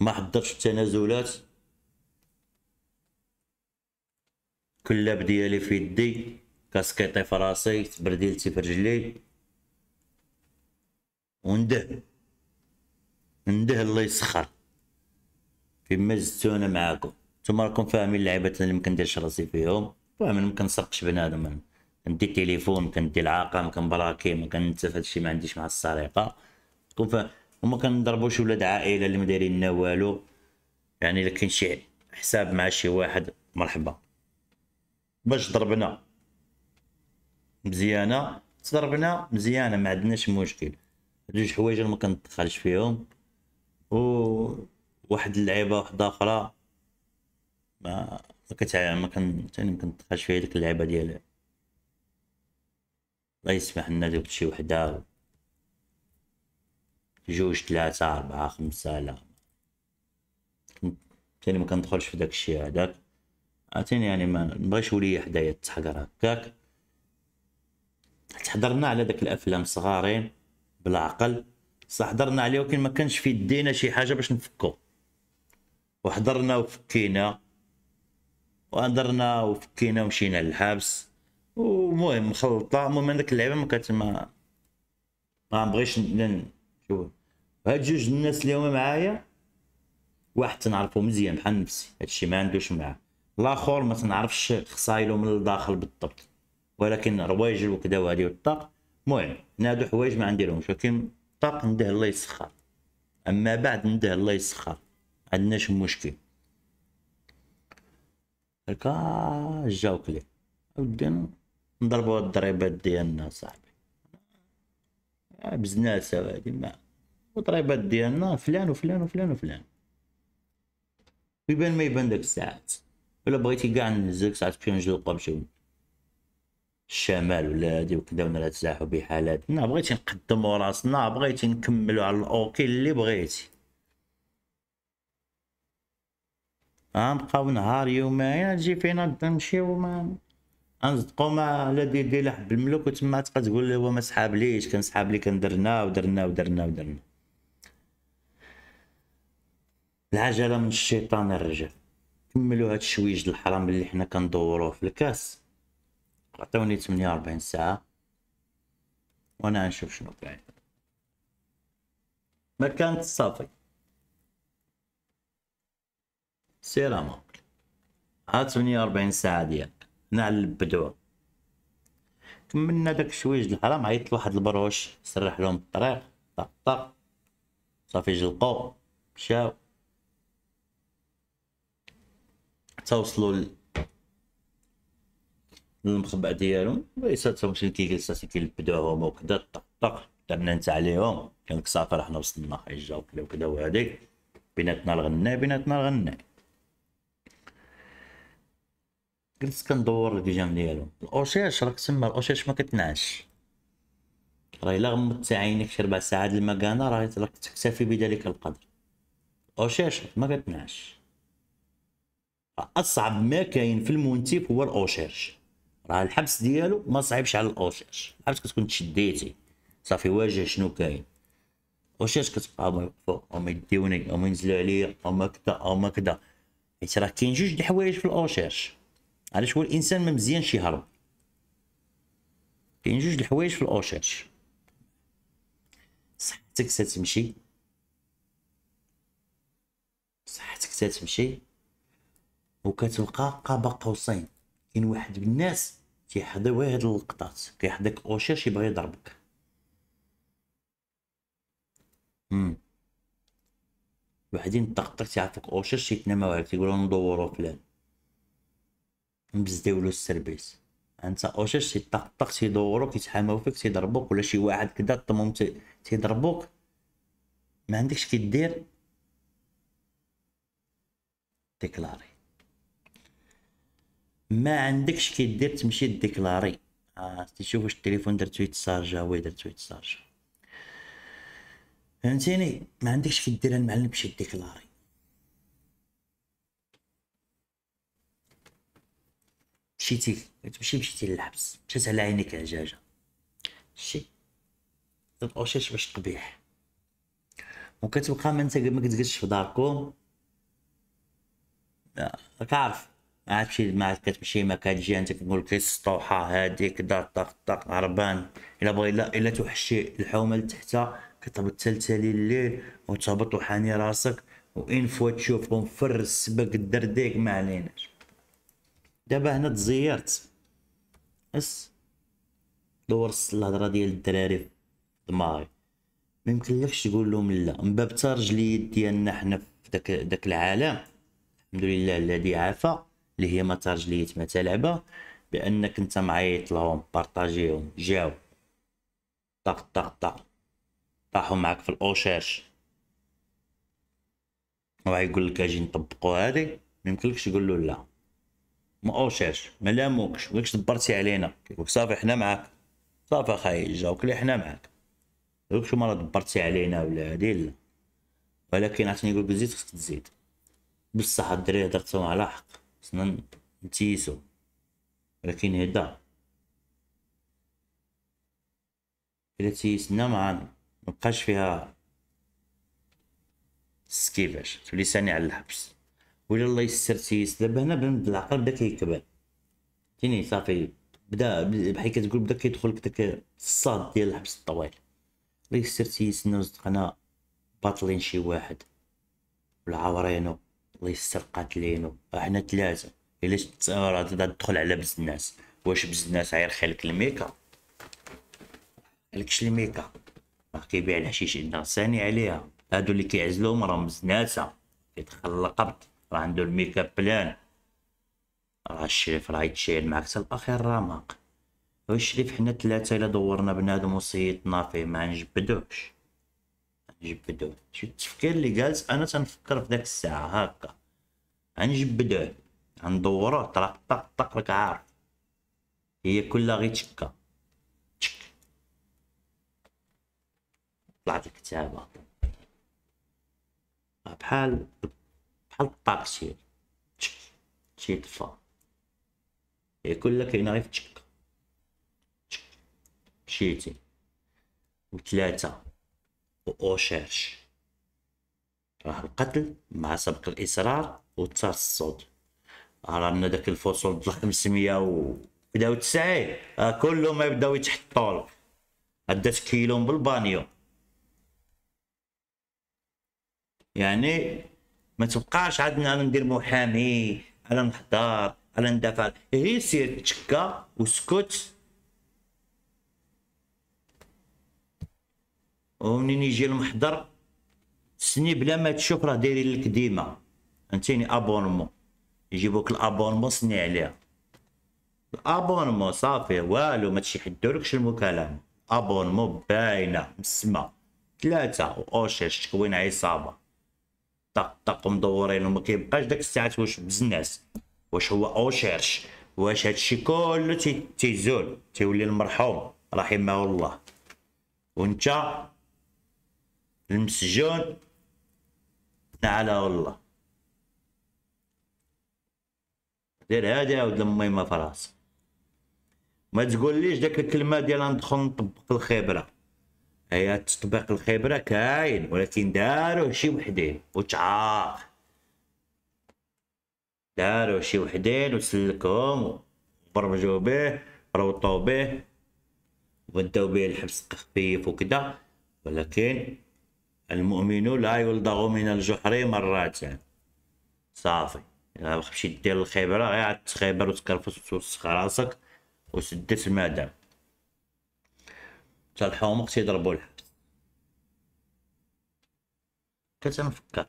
ما حضرتش التنازلات كلاب ديالي في يدي كاسكيطي في راسي تبرديلتي في رجلي ونده نده الله يسخر فيما زدتونا معاكم نتوما راكم فاهمين اللعيبات اللي مكنديرش راسي فيهم فاهمين ما نسرقش بنادم ندي التليفون كندي العاقه ما كنبراكي ما كنت هادشي ما عنديش مع السرقه كون فاهم وما كنضربوش ولاد عائله اللي ما دايرين لنا والو يعني الا كاين شي حساب مع شي واحد مرحبا باش ضربنا مزيانه تضربنا مزيانه ما عندناش مشكل جوج حوايج ما كندخلش فيهم و واحد اللعيبه واحده اخرى ما ما كتع ما كان ثاني ما كنتدخلش فيها ديك اللعيبه ديال الله يسمح لنا دوك شي وحده جوج ثلاثة أربعة خمسة لا تاني ما كندخلش في داك الشيء هذاك عاوتاني آه، يعني ما نبغيش ولي حدايا تحقر هكاك تحضرنا على داك الافلام صغارين بالعقل صح حضرنا عليه ولكن ما كانش في يدينا شي حاجه باش نفكو وحضرنا وفكينا وهضرنا وفكينا ومشينا للحبس ومهم مخلطه المهم داك اللعبه ما كانت ما ما بغيش نشوف هاد جوج الناس اللي هما معايا واحد تنعرفو مزيان بحال نفسي هادشي ما عندوش معاه الاخر ما تنعرفش خصايلو من الداخل بالضبط ولكن رواج وكذا وهذه والطاق المهم مهم هادو حوايج ما عنديرهمش ولكن الطاق نديه الله يسخر اما بعد نديه الله يسخر ما عندناش مشكل هكا جاو لي اودي نضربوا الضريبات ديالنا صاحبي بزناسه هادي ما الضريبات ديالنا فلان وفلان وفلان وفلان ويبان ما يبان داك الساعات ولا بغيتي كاع نهزك ساعات بيونجو القبشي الشمال ولا هادي وكذا ونرتاحوا بحالاتنا بغيتي نقدموا راسنا بغيتي نكملوا على الاوكي اللي بغيتي غنبقاو نهار يومين تجي فينا نمشيو ما نصدقوا ما لا دي دير حب الملوك وتما تبقى تقول هو ما سحابليش كنسحاب لي كندرنا ودرنا ودرنا ودرنا العجله من الشيطان الرجال كملوا هاد الشويج الحرام اللي حنا كندوروه في الكاس اعطوني 48 ساعة وانا اشوف شنو ما مكان صافي سير امامك 48 ساعة ديالك نعل البدوة كملنا داك الشويج الحرام عيطت لواحد البروش سرح لهم الطريق طق طق صافي جلقو مشاو توصلوا المخبع ديالهم ويساتهم شي كيجلسات كيلبدوهم وكذا طق طق درنا انت عليهم كنكسافر حنا وصلنا حجه وكذا وكذا وهادي بيناتنا الغناء بيناتنا الغناء جلست كندور جام ديالو الاوشيش راك تما الاوشيش ما كتنعش راه الا غمضت عينيك شي ربع ساعه د المكانه راه راك تكتفي بذلك القدر الاوشيش ما كتنعش اصعب ما كاين في المنتيب هو الاوشيرش راه الحبس ديالو ما صعيبش على الاوشاش الحبس كتكون تشديتي صافي واجه شنو كاين واش كتبقى فوق يوقفوا يديوني ما ينزلوا عليا ما كدا ما كدا حيت راه كاين جوج د الحوايج في الاوشيرش علاش هو الانسان ما مزيانش يهرب كاين جوج د الحوايج في الاوشيرش صحتك ستمشي صحتك ستمشي وكتبقى قاب قوسين كاين واحد من الناس كيحضيو غير هاد اللقطات كيحضيك شي يبغي يضربك امم واحدين طقطق اوشير شي يتنمى عليك تيقولو ندورو فلان نبزديو له السربيس انت شي تيطقطق تيدورو كيتحاماو فيك تيضربوك ولا شي واحد كدا طموم تيضربوك ما عندكش كدير ديكلاري ما عندكش كي دير تمشي ديكلاري آه تشوف واش التليفون درتو يتسارجا وي درتو يتسارجا فهمتيني ما عندكش كي دير المعلم مشي ديكلاري مشيتي ماشي مشيتي للحبس مشات على عينيك عجاجه شي القشاش باش قبيح وكتبقى ما انت ما كتقدش في داركم عارف عاد ما عاد كتمشي ما كتجي انت كتقول لك السطوحه هذيك دار طق طق هربان الا بغي لا الا توحشي الحومه لتحتا كتهبط تلتالي الليل وتهبط وحاني راسك وان فوا تشوفهم فر السبك درديك ما عليناش دابا هنا تزيرت اس دور الهضره ديال الدراري في دماغي ما تقول لهم لا من باب الترجليد ديالنا حنا في داك داك العالم الحمد لله الذي عافى اللي هي متاج اللي متى لعبه بانك انت معيط لهم بارطاجيهم جاو طق طق طق طاحوا معاك في الاوشيرش يقول لك اجي نطبقوا هذه ميمكنلكش تقول له لا ما اوشيرش ما لاموكش مالكش دبرتي علينا كيقول صافي حنا معاك صافي اخاي جاوك لي حنا معاك يقولك شو مرة دبرتي علينا ولا هادي لا ولكن عشان يقولك زيد خصك تزيد بصح الدراري هضرتهم على حق خصنا نتيسو ولكن هدا الا تيسنا معانا مبقاش فيها سكيفاش تولي ساني على الحبس ولا الله يستر تيس دابا هنا بنت العقل بدا كيكبر تيني صافي بدا بحال كتقول بدا كيدخل لك داك الصاد ديال الحبس الطويل الله يستر تيسنا وصدقنا باطلين شي واحد ولا عورينو الله يستر قاتلينو احنا ثلاثه الا راه تدخل على بز الناس واش بز الناس عير خالك الميكا خالكش الميكا راه كيبيع الحشيش عندنا ثاني عليها هادو اللي كيعزلوهم راهم بزناسه القبض راه عندو الميكا بلان راه الشريف راه يتشايل معاك حتى الاخير رمق واش الشريف حنا ثلاثه الا دورنا بنادم وصيتنا فيه ما نجبدوش جبدوه شو التفكير اللي جالس انا تنفكر في داك الساعه هكا غنجبدوه غندوروه طرق طق طق راك عارف هي كلها غير تشكا تشك طلعت الكتابه بحال بحال الطاكسي تشك شي طفا هي كلها كاينه غير في تشكا مشيتي وثلاثه وأوشيرش راه القتل مع سبق الإصرار وتصار الصوت رانا داك الفصول د 500 و بداو تسعين كلهم يبداو يتحطوا لك عدات كيلون بالبانيو يعني ما تبقاش عاد انا ندير محامي انا نحضر انا ندافع غير سير تشكا وسكت ومنين يجي المحضر سني بلا ما تشوف راه دايرين لك ديما انتيني ابونمون يجيبوك الابونمون سني عليها الابونمون صافي والو ما تيحدولكش المكالمه ابونمون باينه مسمى ثلاثه واوشيش تكوين عصابه طق طق مدورين وما كيبقاش داك الساعات واش بزناس واش هو اوشيرش واش هادشي كله تيزول تيولي المرحوم رحمه الله وانت المسجون على الله دير هذا عاود الميمه في راسك ما تقوليش داك الكلمه ديال ندخل نطبق الخبره هي تطبيق الخبره كاين ولكن داروه شي وحدين وتعاق داروه شي وحدين وسلكهم وبرمجوا به روطوا به وداو به الحبس خفيف وكذا ولكن المؤمن لا يلدغ من الجحر مرات يعني صافي الا تمشي دير الخبره غير عاد تخبر وتكرفس وتسخ راسك وسدت المادام تا الحومق تيضربو الحبس كتنفكر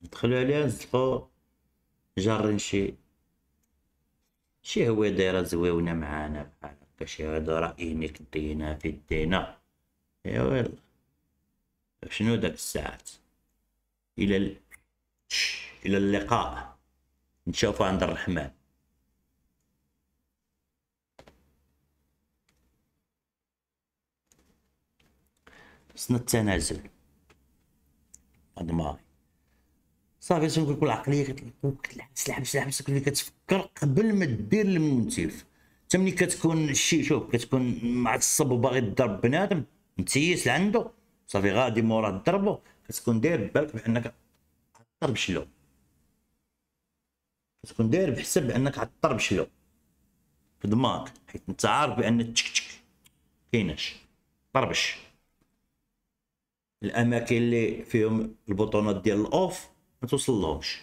دخلوا عليها نزلقو جارين شي شي هو دايره زويونه معانا بحال هكا شي هادو راه اينيك دينا في الدينا يا ويلا شنو داك الساعات الى ال... الى اللقاء نشوفو عند الرحمن حسن التنازل هاد ماي صافي شنو لك العقليه كتلعبك تلعبس تلعبس تلعبس كلي كتفكر قبل ما دير المنتف تمني ملي كتكون شي شوف كتكون معصب وباغي تضرب بنادم متسيس لعندو صافي غادي مورا تضربو كتكون داير ببالك بانك عطر بشلو كتكون داير بحسب بانك عطر بشلو في دماغك حيت انت عارف بان تشك تشك كايناش طربش الاماكن اللي فيهم البطونات ديال الاوف ما توصلهمش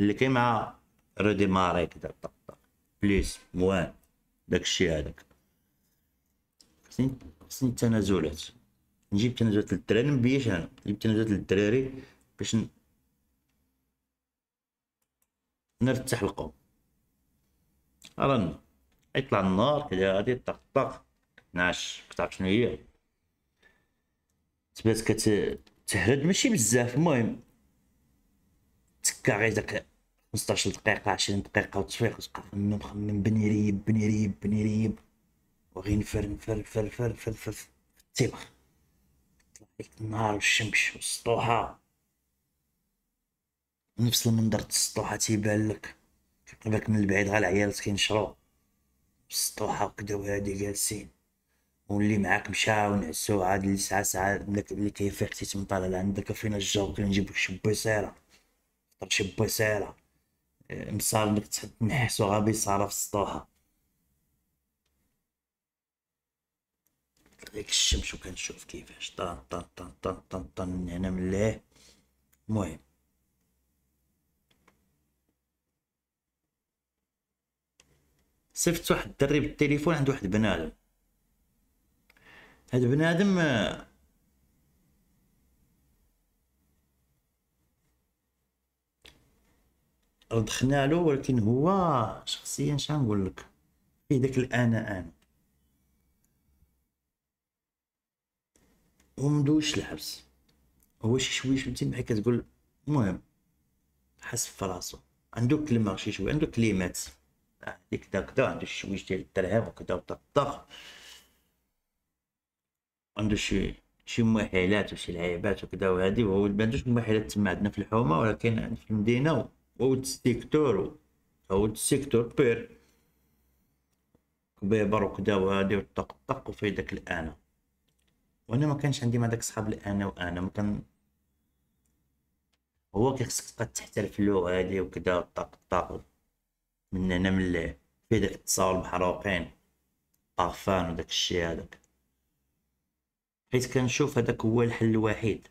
اللي كاين مع ريديماري ماري كدا طق طق بليس موان داكشي هذاك خصني التنازلات نجيب تنازلات للدراري مبيش انا نجيب تنازلات للدراري باش ن... نرتاح القوم ارن يطلع النار كذا غادي طق طق نعش كتعرف شنو هي تبات كت تهرد ماشي بزاف المهم تكا غير داك 15 دقيقة 20 دقيقة وتصفيق وتبقى خمم خمم بني ريب بني ريب بني ريب وغي نفر نفر نفر نفر نفر نفر التبخ طلعت النهار والشمس والسطوحة نفس المنظر السطوحة تيبان لك كيقلبك من البعيد غا العيالات كينشرو السطوحة وكدا وهادي جالسين واللي معاك مشى ونعسو عاد اللي ساعة ساعة داك اللي كيفيق تيتمطر على عندك فين الجو كنجيب لك شي بيسيرة خطر شي بيسيرة آه، مصار انك تحد نحسو غا بيسارة في السطوحة ديك الشمس وكنشوف كيفاش طن طن طن طن طن طن من هنا من المهم صيفط واحد الدري بالتليفون عند واحد بنادم هاد بنادم آه، ردخنا له ولكن هو شخصيا شنو نقول لك فيه داك الانا انا ومدوش الحبس هو شي شويش فهمتي بحال كتقول المهم حس في راسو كلمه شي شويه عندو كلمات عندي آه، كدا كدا عندو شي شويه ديال الدرهم وكدا وطخ عندو شي شي مؤهلات وشي لعيبات وكدا وهادي وهو ما عندوش مؤهلات تما عندنا في الحومه ولكن في المدينه وهو السيكتور هو السيكتور بير كبيبر وكدا وهادي وطق طق وفي داك الانا وانا ما كانش عندي مع داك الصحاب انا وانا ما كان هو كيخصك تبقى تحترف في اللغه هذه وكذا طاق طاق من هنا من اللي في داك التصاور محروقين طرفان وداك الشيء هذاك حيت كنشوف هذاك هو الحل الوحيد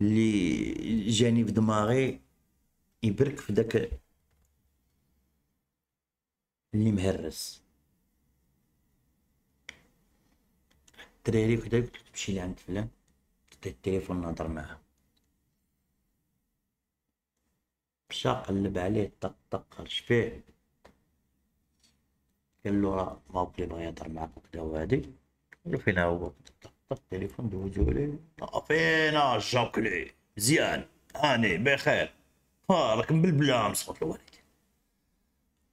اللي جاني في دماغي يبرك في داك اللي مهرس الدراري وكدا تمشي لي عند فلان تعطيه التليفون نهضر معاه مشى قلب عليه طق طق فيه قال له راه ما اللي بغى يهضر معاك وكدا وهادي قال له فين هو طق طق التليفون دوزو عليه فينا جاكلي مزيان هاني بخير ها راك مبلبلا مسخوط الوالد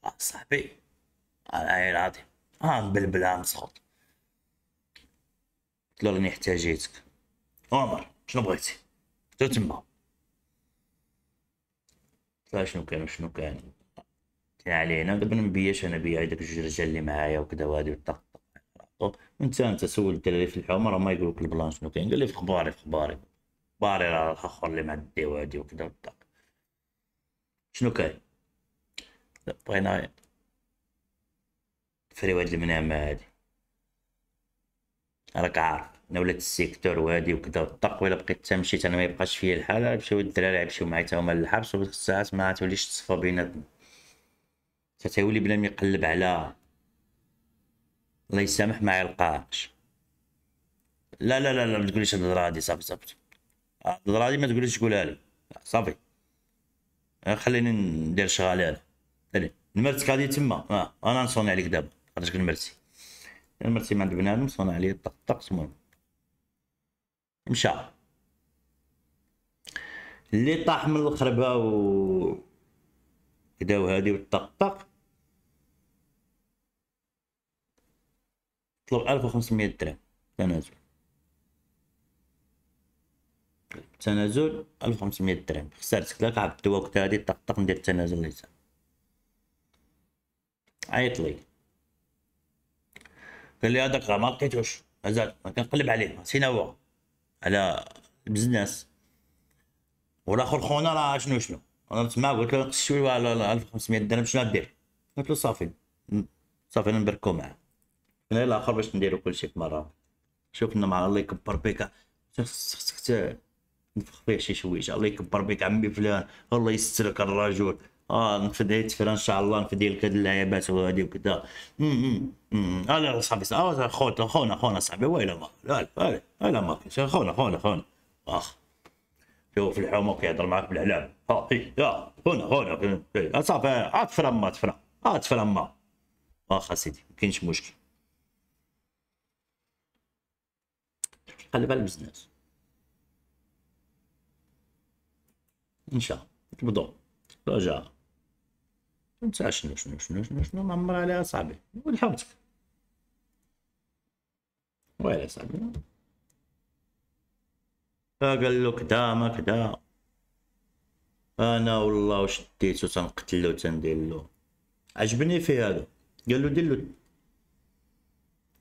آه، صاحبي العين آه، العظيم ها آه، مبلبلا مسخوط قلت له راني احتاجيتك عمر شنو بغيتي حتى تما قلت له شنو كان شنو كان كان علينا دابا مبياش انا بيا داك جوج رجال اللي معايا وكذا وهادي وطق انت انت سول الدراري في الحومه راه ما يقول البلان شنو كاين قال لي في خباري في خباري خباري راه الاخر اللي مع الديو هادي وكذا وطق شنو كاين بغينا نفريو هاد المنامه هادي راك عارف ولات السيكتور وهادي وكذا الطق ولا بقيت حتى مشيت انا ما يبقاش فيا الحال مشاو الدراري يمشيو معايا حتى هما للحبس وواحد الساعات ما توليش تصفى بيناتنا يولي بلا ما يقلب على الله يسامح ما يلقاكش لا لا لا لا ما تقوليش هاد الهضره هادي صافي صافي هاد الهضره هادي ما تقوليش تقولها لي صافي آه، خليني ندير شغال انا نمرتك غادي تما آه. انا نصوني عليك دابا خرجك نمرتي المرسيم عند بنادم صنع عليه الطق طقس المهم مشى اللي طاح من الخربة و داو هادي طق طلب ألف وخمسمية درهم تنازل التنازل 1500 درهم خسرت كلاك عبد وقت هادي طقطق ندير التنازل ليس عيط لي قال لي هذاك ما لقيتوش مازال كنقلب عليه سينا هو على البزنس والاخر خونا راه شنو شنو انا تما معاه قلت له نقص شويه على 1500 درهم شنو غادير قلت له صافي صافي انا نبركو معاه انا الاخر باش نديرو كلشي في مره شوفنا مع الله يكبر بك خصك نفخ فيه شي شويه الله يكبر بك عمي فلان الله يسترك الرجل اه نفدي تفرا ان شاء الله نفدي لك هاد اللعيبات وهادي وكذا آه، لا صاحبي اه خونا خونا خونا صاحبي ويلا ما لا لا لا ما كاينش خونا خونا خونا اخ شوف الحومه كيهضر معاك بالعلام اه يا خونا خونا آه، صافي عاد آه، تفرا ما تفرا عاد تفرا ما واخا سيدي ما كاينش مشكل قلب على البزنس ان شاء الله تبدو رجع انت شنو شنو شنو شنو شنو معمر عليها صاحبي حوتك ويلي صاحبي فقال له كدا ما كدا انا والله شديتو تنقتلو تندير له عجبني فيه هذا قال له دير له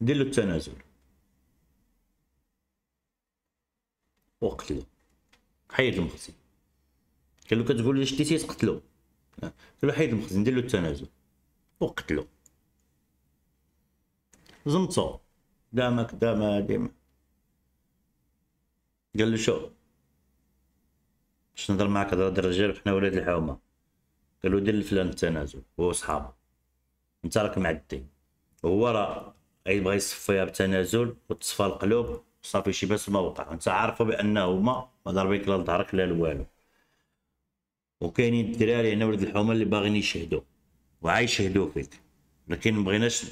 دير له التنازل وقتلو حيد المخزي قال له كتقول لي شديتي تقتلو الوحيد حيد المخزن دير له التنازل وقتلو زمتو دامك داما ديما قال له شو باش نهضر معاك هضره ديال الرجال حنا ولاد الحومه قالو دير لفلان التنازل هو صحابه انت راك معدي هو راه يبغى يصفيها بتنازل وتصفى القلوب صافي شي بس ما وقع انت عارفه بانه هما ما ضربيك لا لظهرك لا لوالو وكاينين الدراري هنا ولد الحومه اللي باغيين يشهدوا يشهدو فيك لكن مبغيناش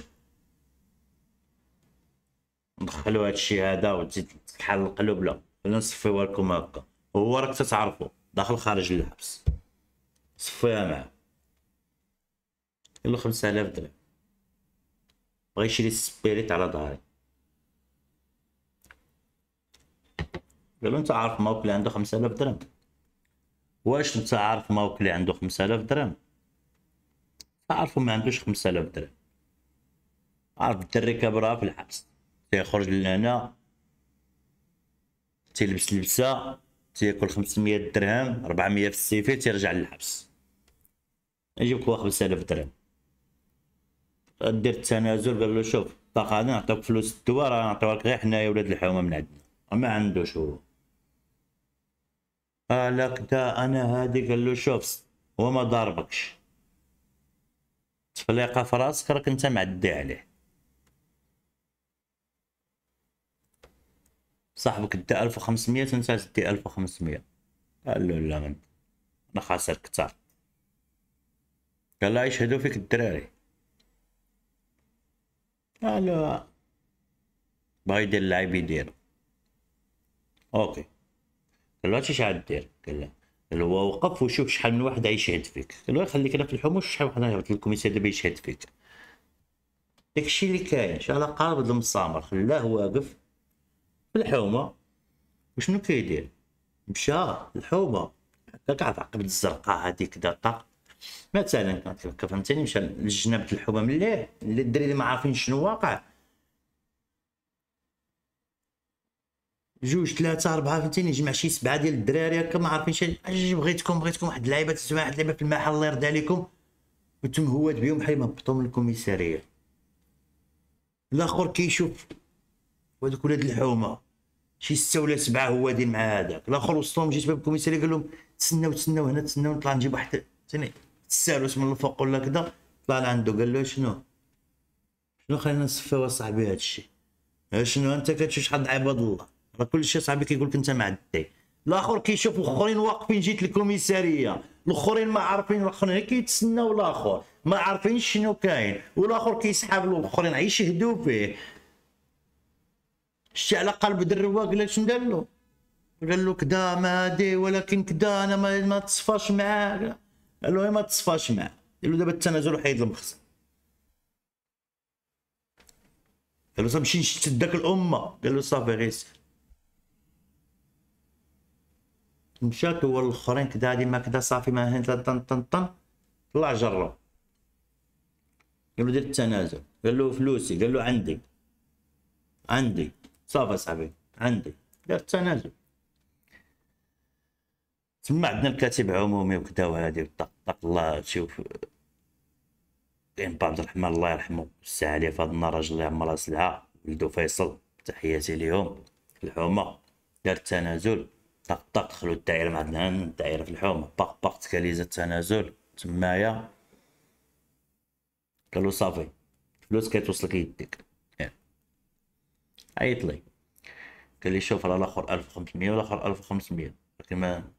ندخلوا هاد الشيء هذا وتزيد تكحل القلوب لا خلينا نصفيوها لكم هكا هو راك تتعرفوا داخل خارج الحبس صفيها معاه يلا 5000 درهم بغا يشري السبيريت على ظهري قالو انت عارف ما اللي عنده 5000 درهم واش نتا عارف ماوك اللي عنده 5000 درهم عارفه ما عندوش 5000 درهم عارف الدري كبرها في الحبس تيخرج لهنا تيلبس لبسه تياكل 500 درهم 400 في السيفي تيرجع للحبس يجيبك هو 5000 درهم دير التنازل قال له شوف طاقه غادي نعطيك فلوس الدواء راه نعطيوك غير حنايا ولاد الحومه من عندنا ما عندوش هو قالك دا انا هادي قال له شوف هو ما ضاربكش تفليقه في راسك راك انت معدي عليه صاحبك دا 1500 وانت تدي 1500 قال له لا من انا خاسر كتار قال لا يشهدوا فيك الدراري قال له باغي يدير اللاعب يدير اوكي قال له هادشي شحال دير قال له قال له وقف وشوف شحال من واحد غيشهد فيك قال له خليك انا في الحومه شحال واحد غيهبط للكوميسير دابا يشهد فيك داكشي اللي كاين شحال قارب المسامر خلاه واقف في الحومه وشنو كيدير مشى الحومه كاع عقبة الزرقاء هذيك دقه مثلا كفهمتني مشى لجنب الحومه مليح اللي الدراري ما عارفين شنو واقع جوج ثلاثة أربعة فهمتيني نجمع شي سبعة ديال الدراري هكا ما عارفينش بغيتكم بغيتكم واحد اللعيبة تسمع واحد اللعيبة في المحل الله يرضي عليكم وتم هواد بهم بحال ما هبطوا من الكوميسارية الآخر كيشوف وهادوك ولاد الحومة شي ستة ولا سبعة هوادين مع هذاك الآخر وصلهم جيت باب الكوميسارية قال لهم تسناو تسناو هنا تسناو نطلع نجيب واحد فهمتيني تسالو من الفوق ولا كدا طلع لعندو قال له شنو شنو خلينا نصفيو اصاحبي هادشي شنو انت كتشوف شحال عباد الله راه كلشي صاحبي كيقول لك انت معدي الاخر كيشوف الاخرين واقفين جيت الكوميساريه الاخرين ما عارفين الاخرين كيتسناو الاخر ما عارفين شنو كاين والاخر كيسحاب له الاخرين عايش يهدو فيه شتي على قلب دروا قال شنو قال له قال له كدا ما دي ولكن كدا انا ما, ما تصفاش معاه قال له إيه ما تصفاش معاه قال له دابا التنازل وحيد المخزن قال له مشي نشد داك الامه قال له صافي غير مشات هو الاخرين كدا هادي ما كدا صافي ما هنا طن طن طن طلع جرو قالو دير التنازل قال له فلوسي قال له عندي عندي صافي صافي عندي دار التنازل تما عندنا الكاتب عمومي وكدا وهادي طق طق الله تشوف كاين عبد الرحمن الله يرحمه وسع عليه فهاد النهار راجل اللي عمرها سلعه ولدو فيصل تحياتي ليهم الحومه دار التنازل طق طق خلو الدائره مع عندنا الدائره في الحومه باغ باغ تكاليز التنازل تمايا قالو صافي الفلوس كيتوصلك يديك إيه. عيط لي قال لي شوف راه الاخر 1500 والاخر 1500 ولكن ما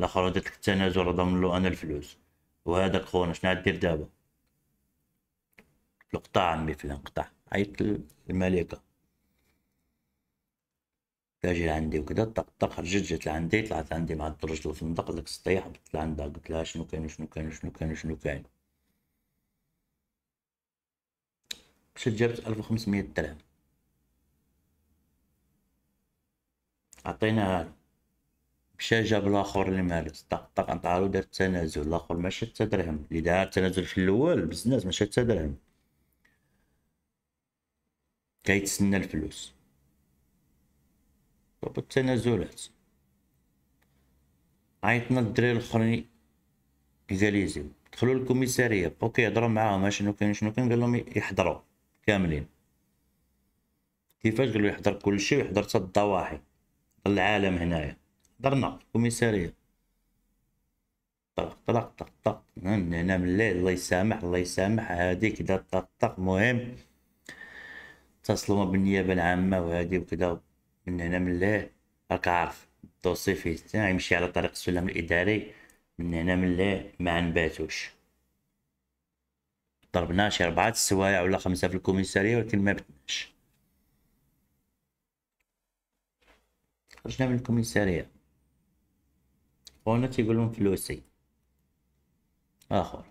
الاخر درت لك التنازل راه ضمن له انا الفلوس وهذاك خونا شنو غادير دابا قطع عمي فلان قطع عيط للملكه باجي لعندي وكذا طق طق خرجت جات لعندي طلعت عندي مع الدرج الفندق لك سطيح هبطت لعندها قلت لها شنو كاين شنو كاين شنو كاين شنو كاين مشات جابت ألف وخمسمية درهم عطيناها مشا مشى جاب الاخر اللي مالت طق طق انطالو دار التنازل الاخر ما شات تا درهم اللي دار التنازل في الاول بزناس ما شات تا درهم كيتسنى الفلوس طب التنازلات عيطنا الدراري الاخرين انجليزي دخلوا للكوميساريه بقاو كيهضروا معاهم شنو كاين شنو كاين قال لهم يحضروا كاملين كيفاش قالوا يحضر كلشي ويحضر حتى الضواحي العالم هنايا حضرنا الكوميساريه طق طلق طق طق نعم، هنا من الليل الله يسامح الله يسامح هادي كدا طق طق المهم اتصلوا بالنيابه العامه وهادي وكذا من هنا من لا راك عارف الدوسي فيه تاع يمشي على طريق السلم الاداري من هنا من لا ما نباتوش ضربنا شي ربعة السوايع ولا خمسة في الكوميسارية ولكن ما بتناش خرجنا من الكوميسارية هنا تيقول لهم فلوسي اخر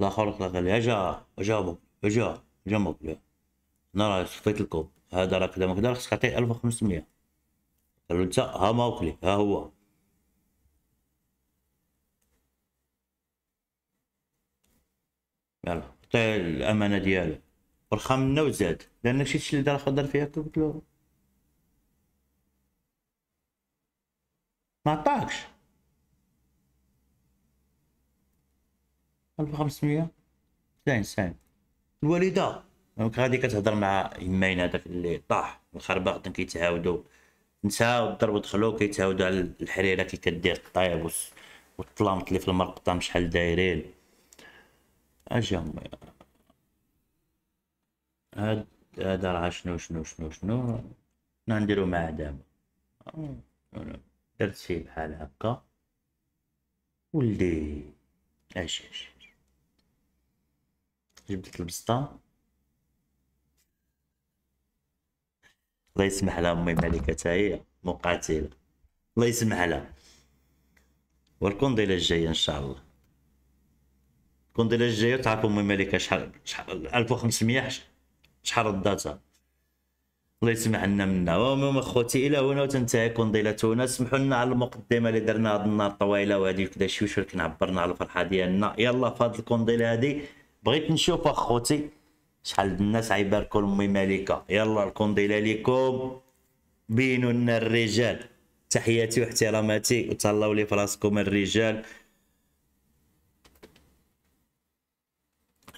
الاخر قال لي اجا اجا اجا اجا انا راه صفيت الكوب هذا راه كذا ما كذا خصك تعطيه 1500 قال قالو انت ها موكلي ها هو يلا عطيه الامانه ديالو ورخا منا وزاد لان شي شي اللي دار خضر فيها قلت له ما عطاكش 1500 لا انسان الوالده دونك غادي كتهضر مع يمين هذاك اللي طاح الخربقتين كيتعاودوا نساو الضرب ودخلو كيتعاودوا على الحريره كي كدير الطايب والطلامط اللي في المرقطه شحال دايرين اجي امي هاد هذا راه شنو شنو شنو شنو نديرو مع دابا درت شي بحال هكا ولدي اش اش جبدت البسطه الله يسمح لها امي ملكه هي مقاتله الله يسمح لها والكونديله الجايه ان شاء الله الكونديله الجايه تعرفوا امي ملكه شحال شحال 1500 شحال رداتها الله يسمح لنا منها ومهم اخوتي الى هنا وتنتهي كونديلتنا سمحوا لنا على المقدمه اللي درنا هاد النهار طويله وهادي كدا شويه كنعبرنا على الفرحه ديالنا يلا هذه الكونديله هادي بغيت نشوف اخوتي شحال الناس عيبالكم امي مالكه يلا الكونديلا ليكم بينوا لنا الرجال تحياتي واحتراماتي وتهلاو لي فراسكم الرجال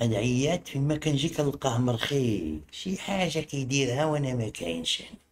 العيات فيما كنجي كنلقاه مرخي شي حاجه كيديرها وانا ما كاينش هنا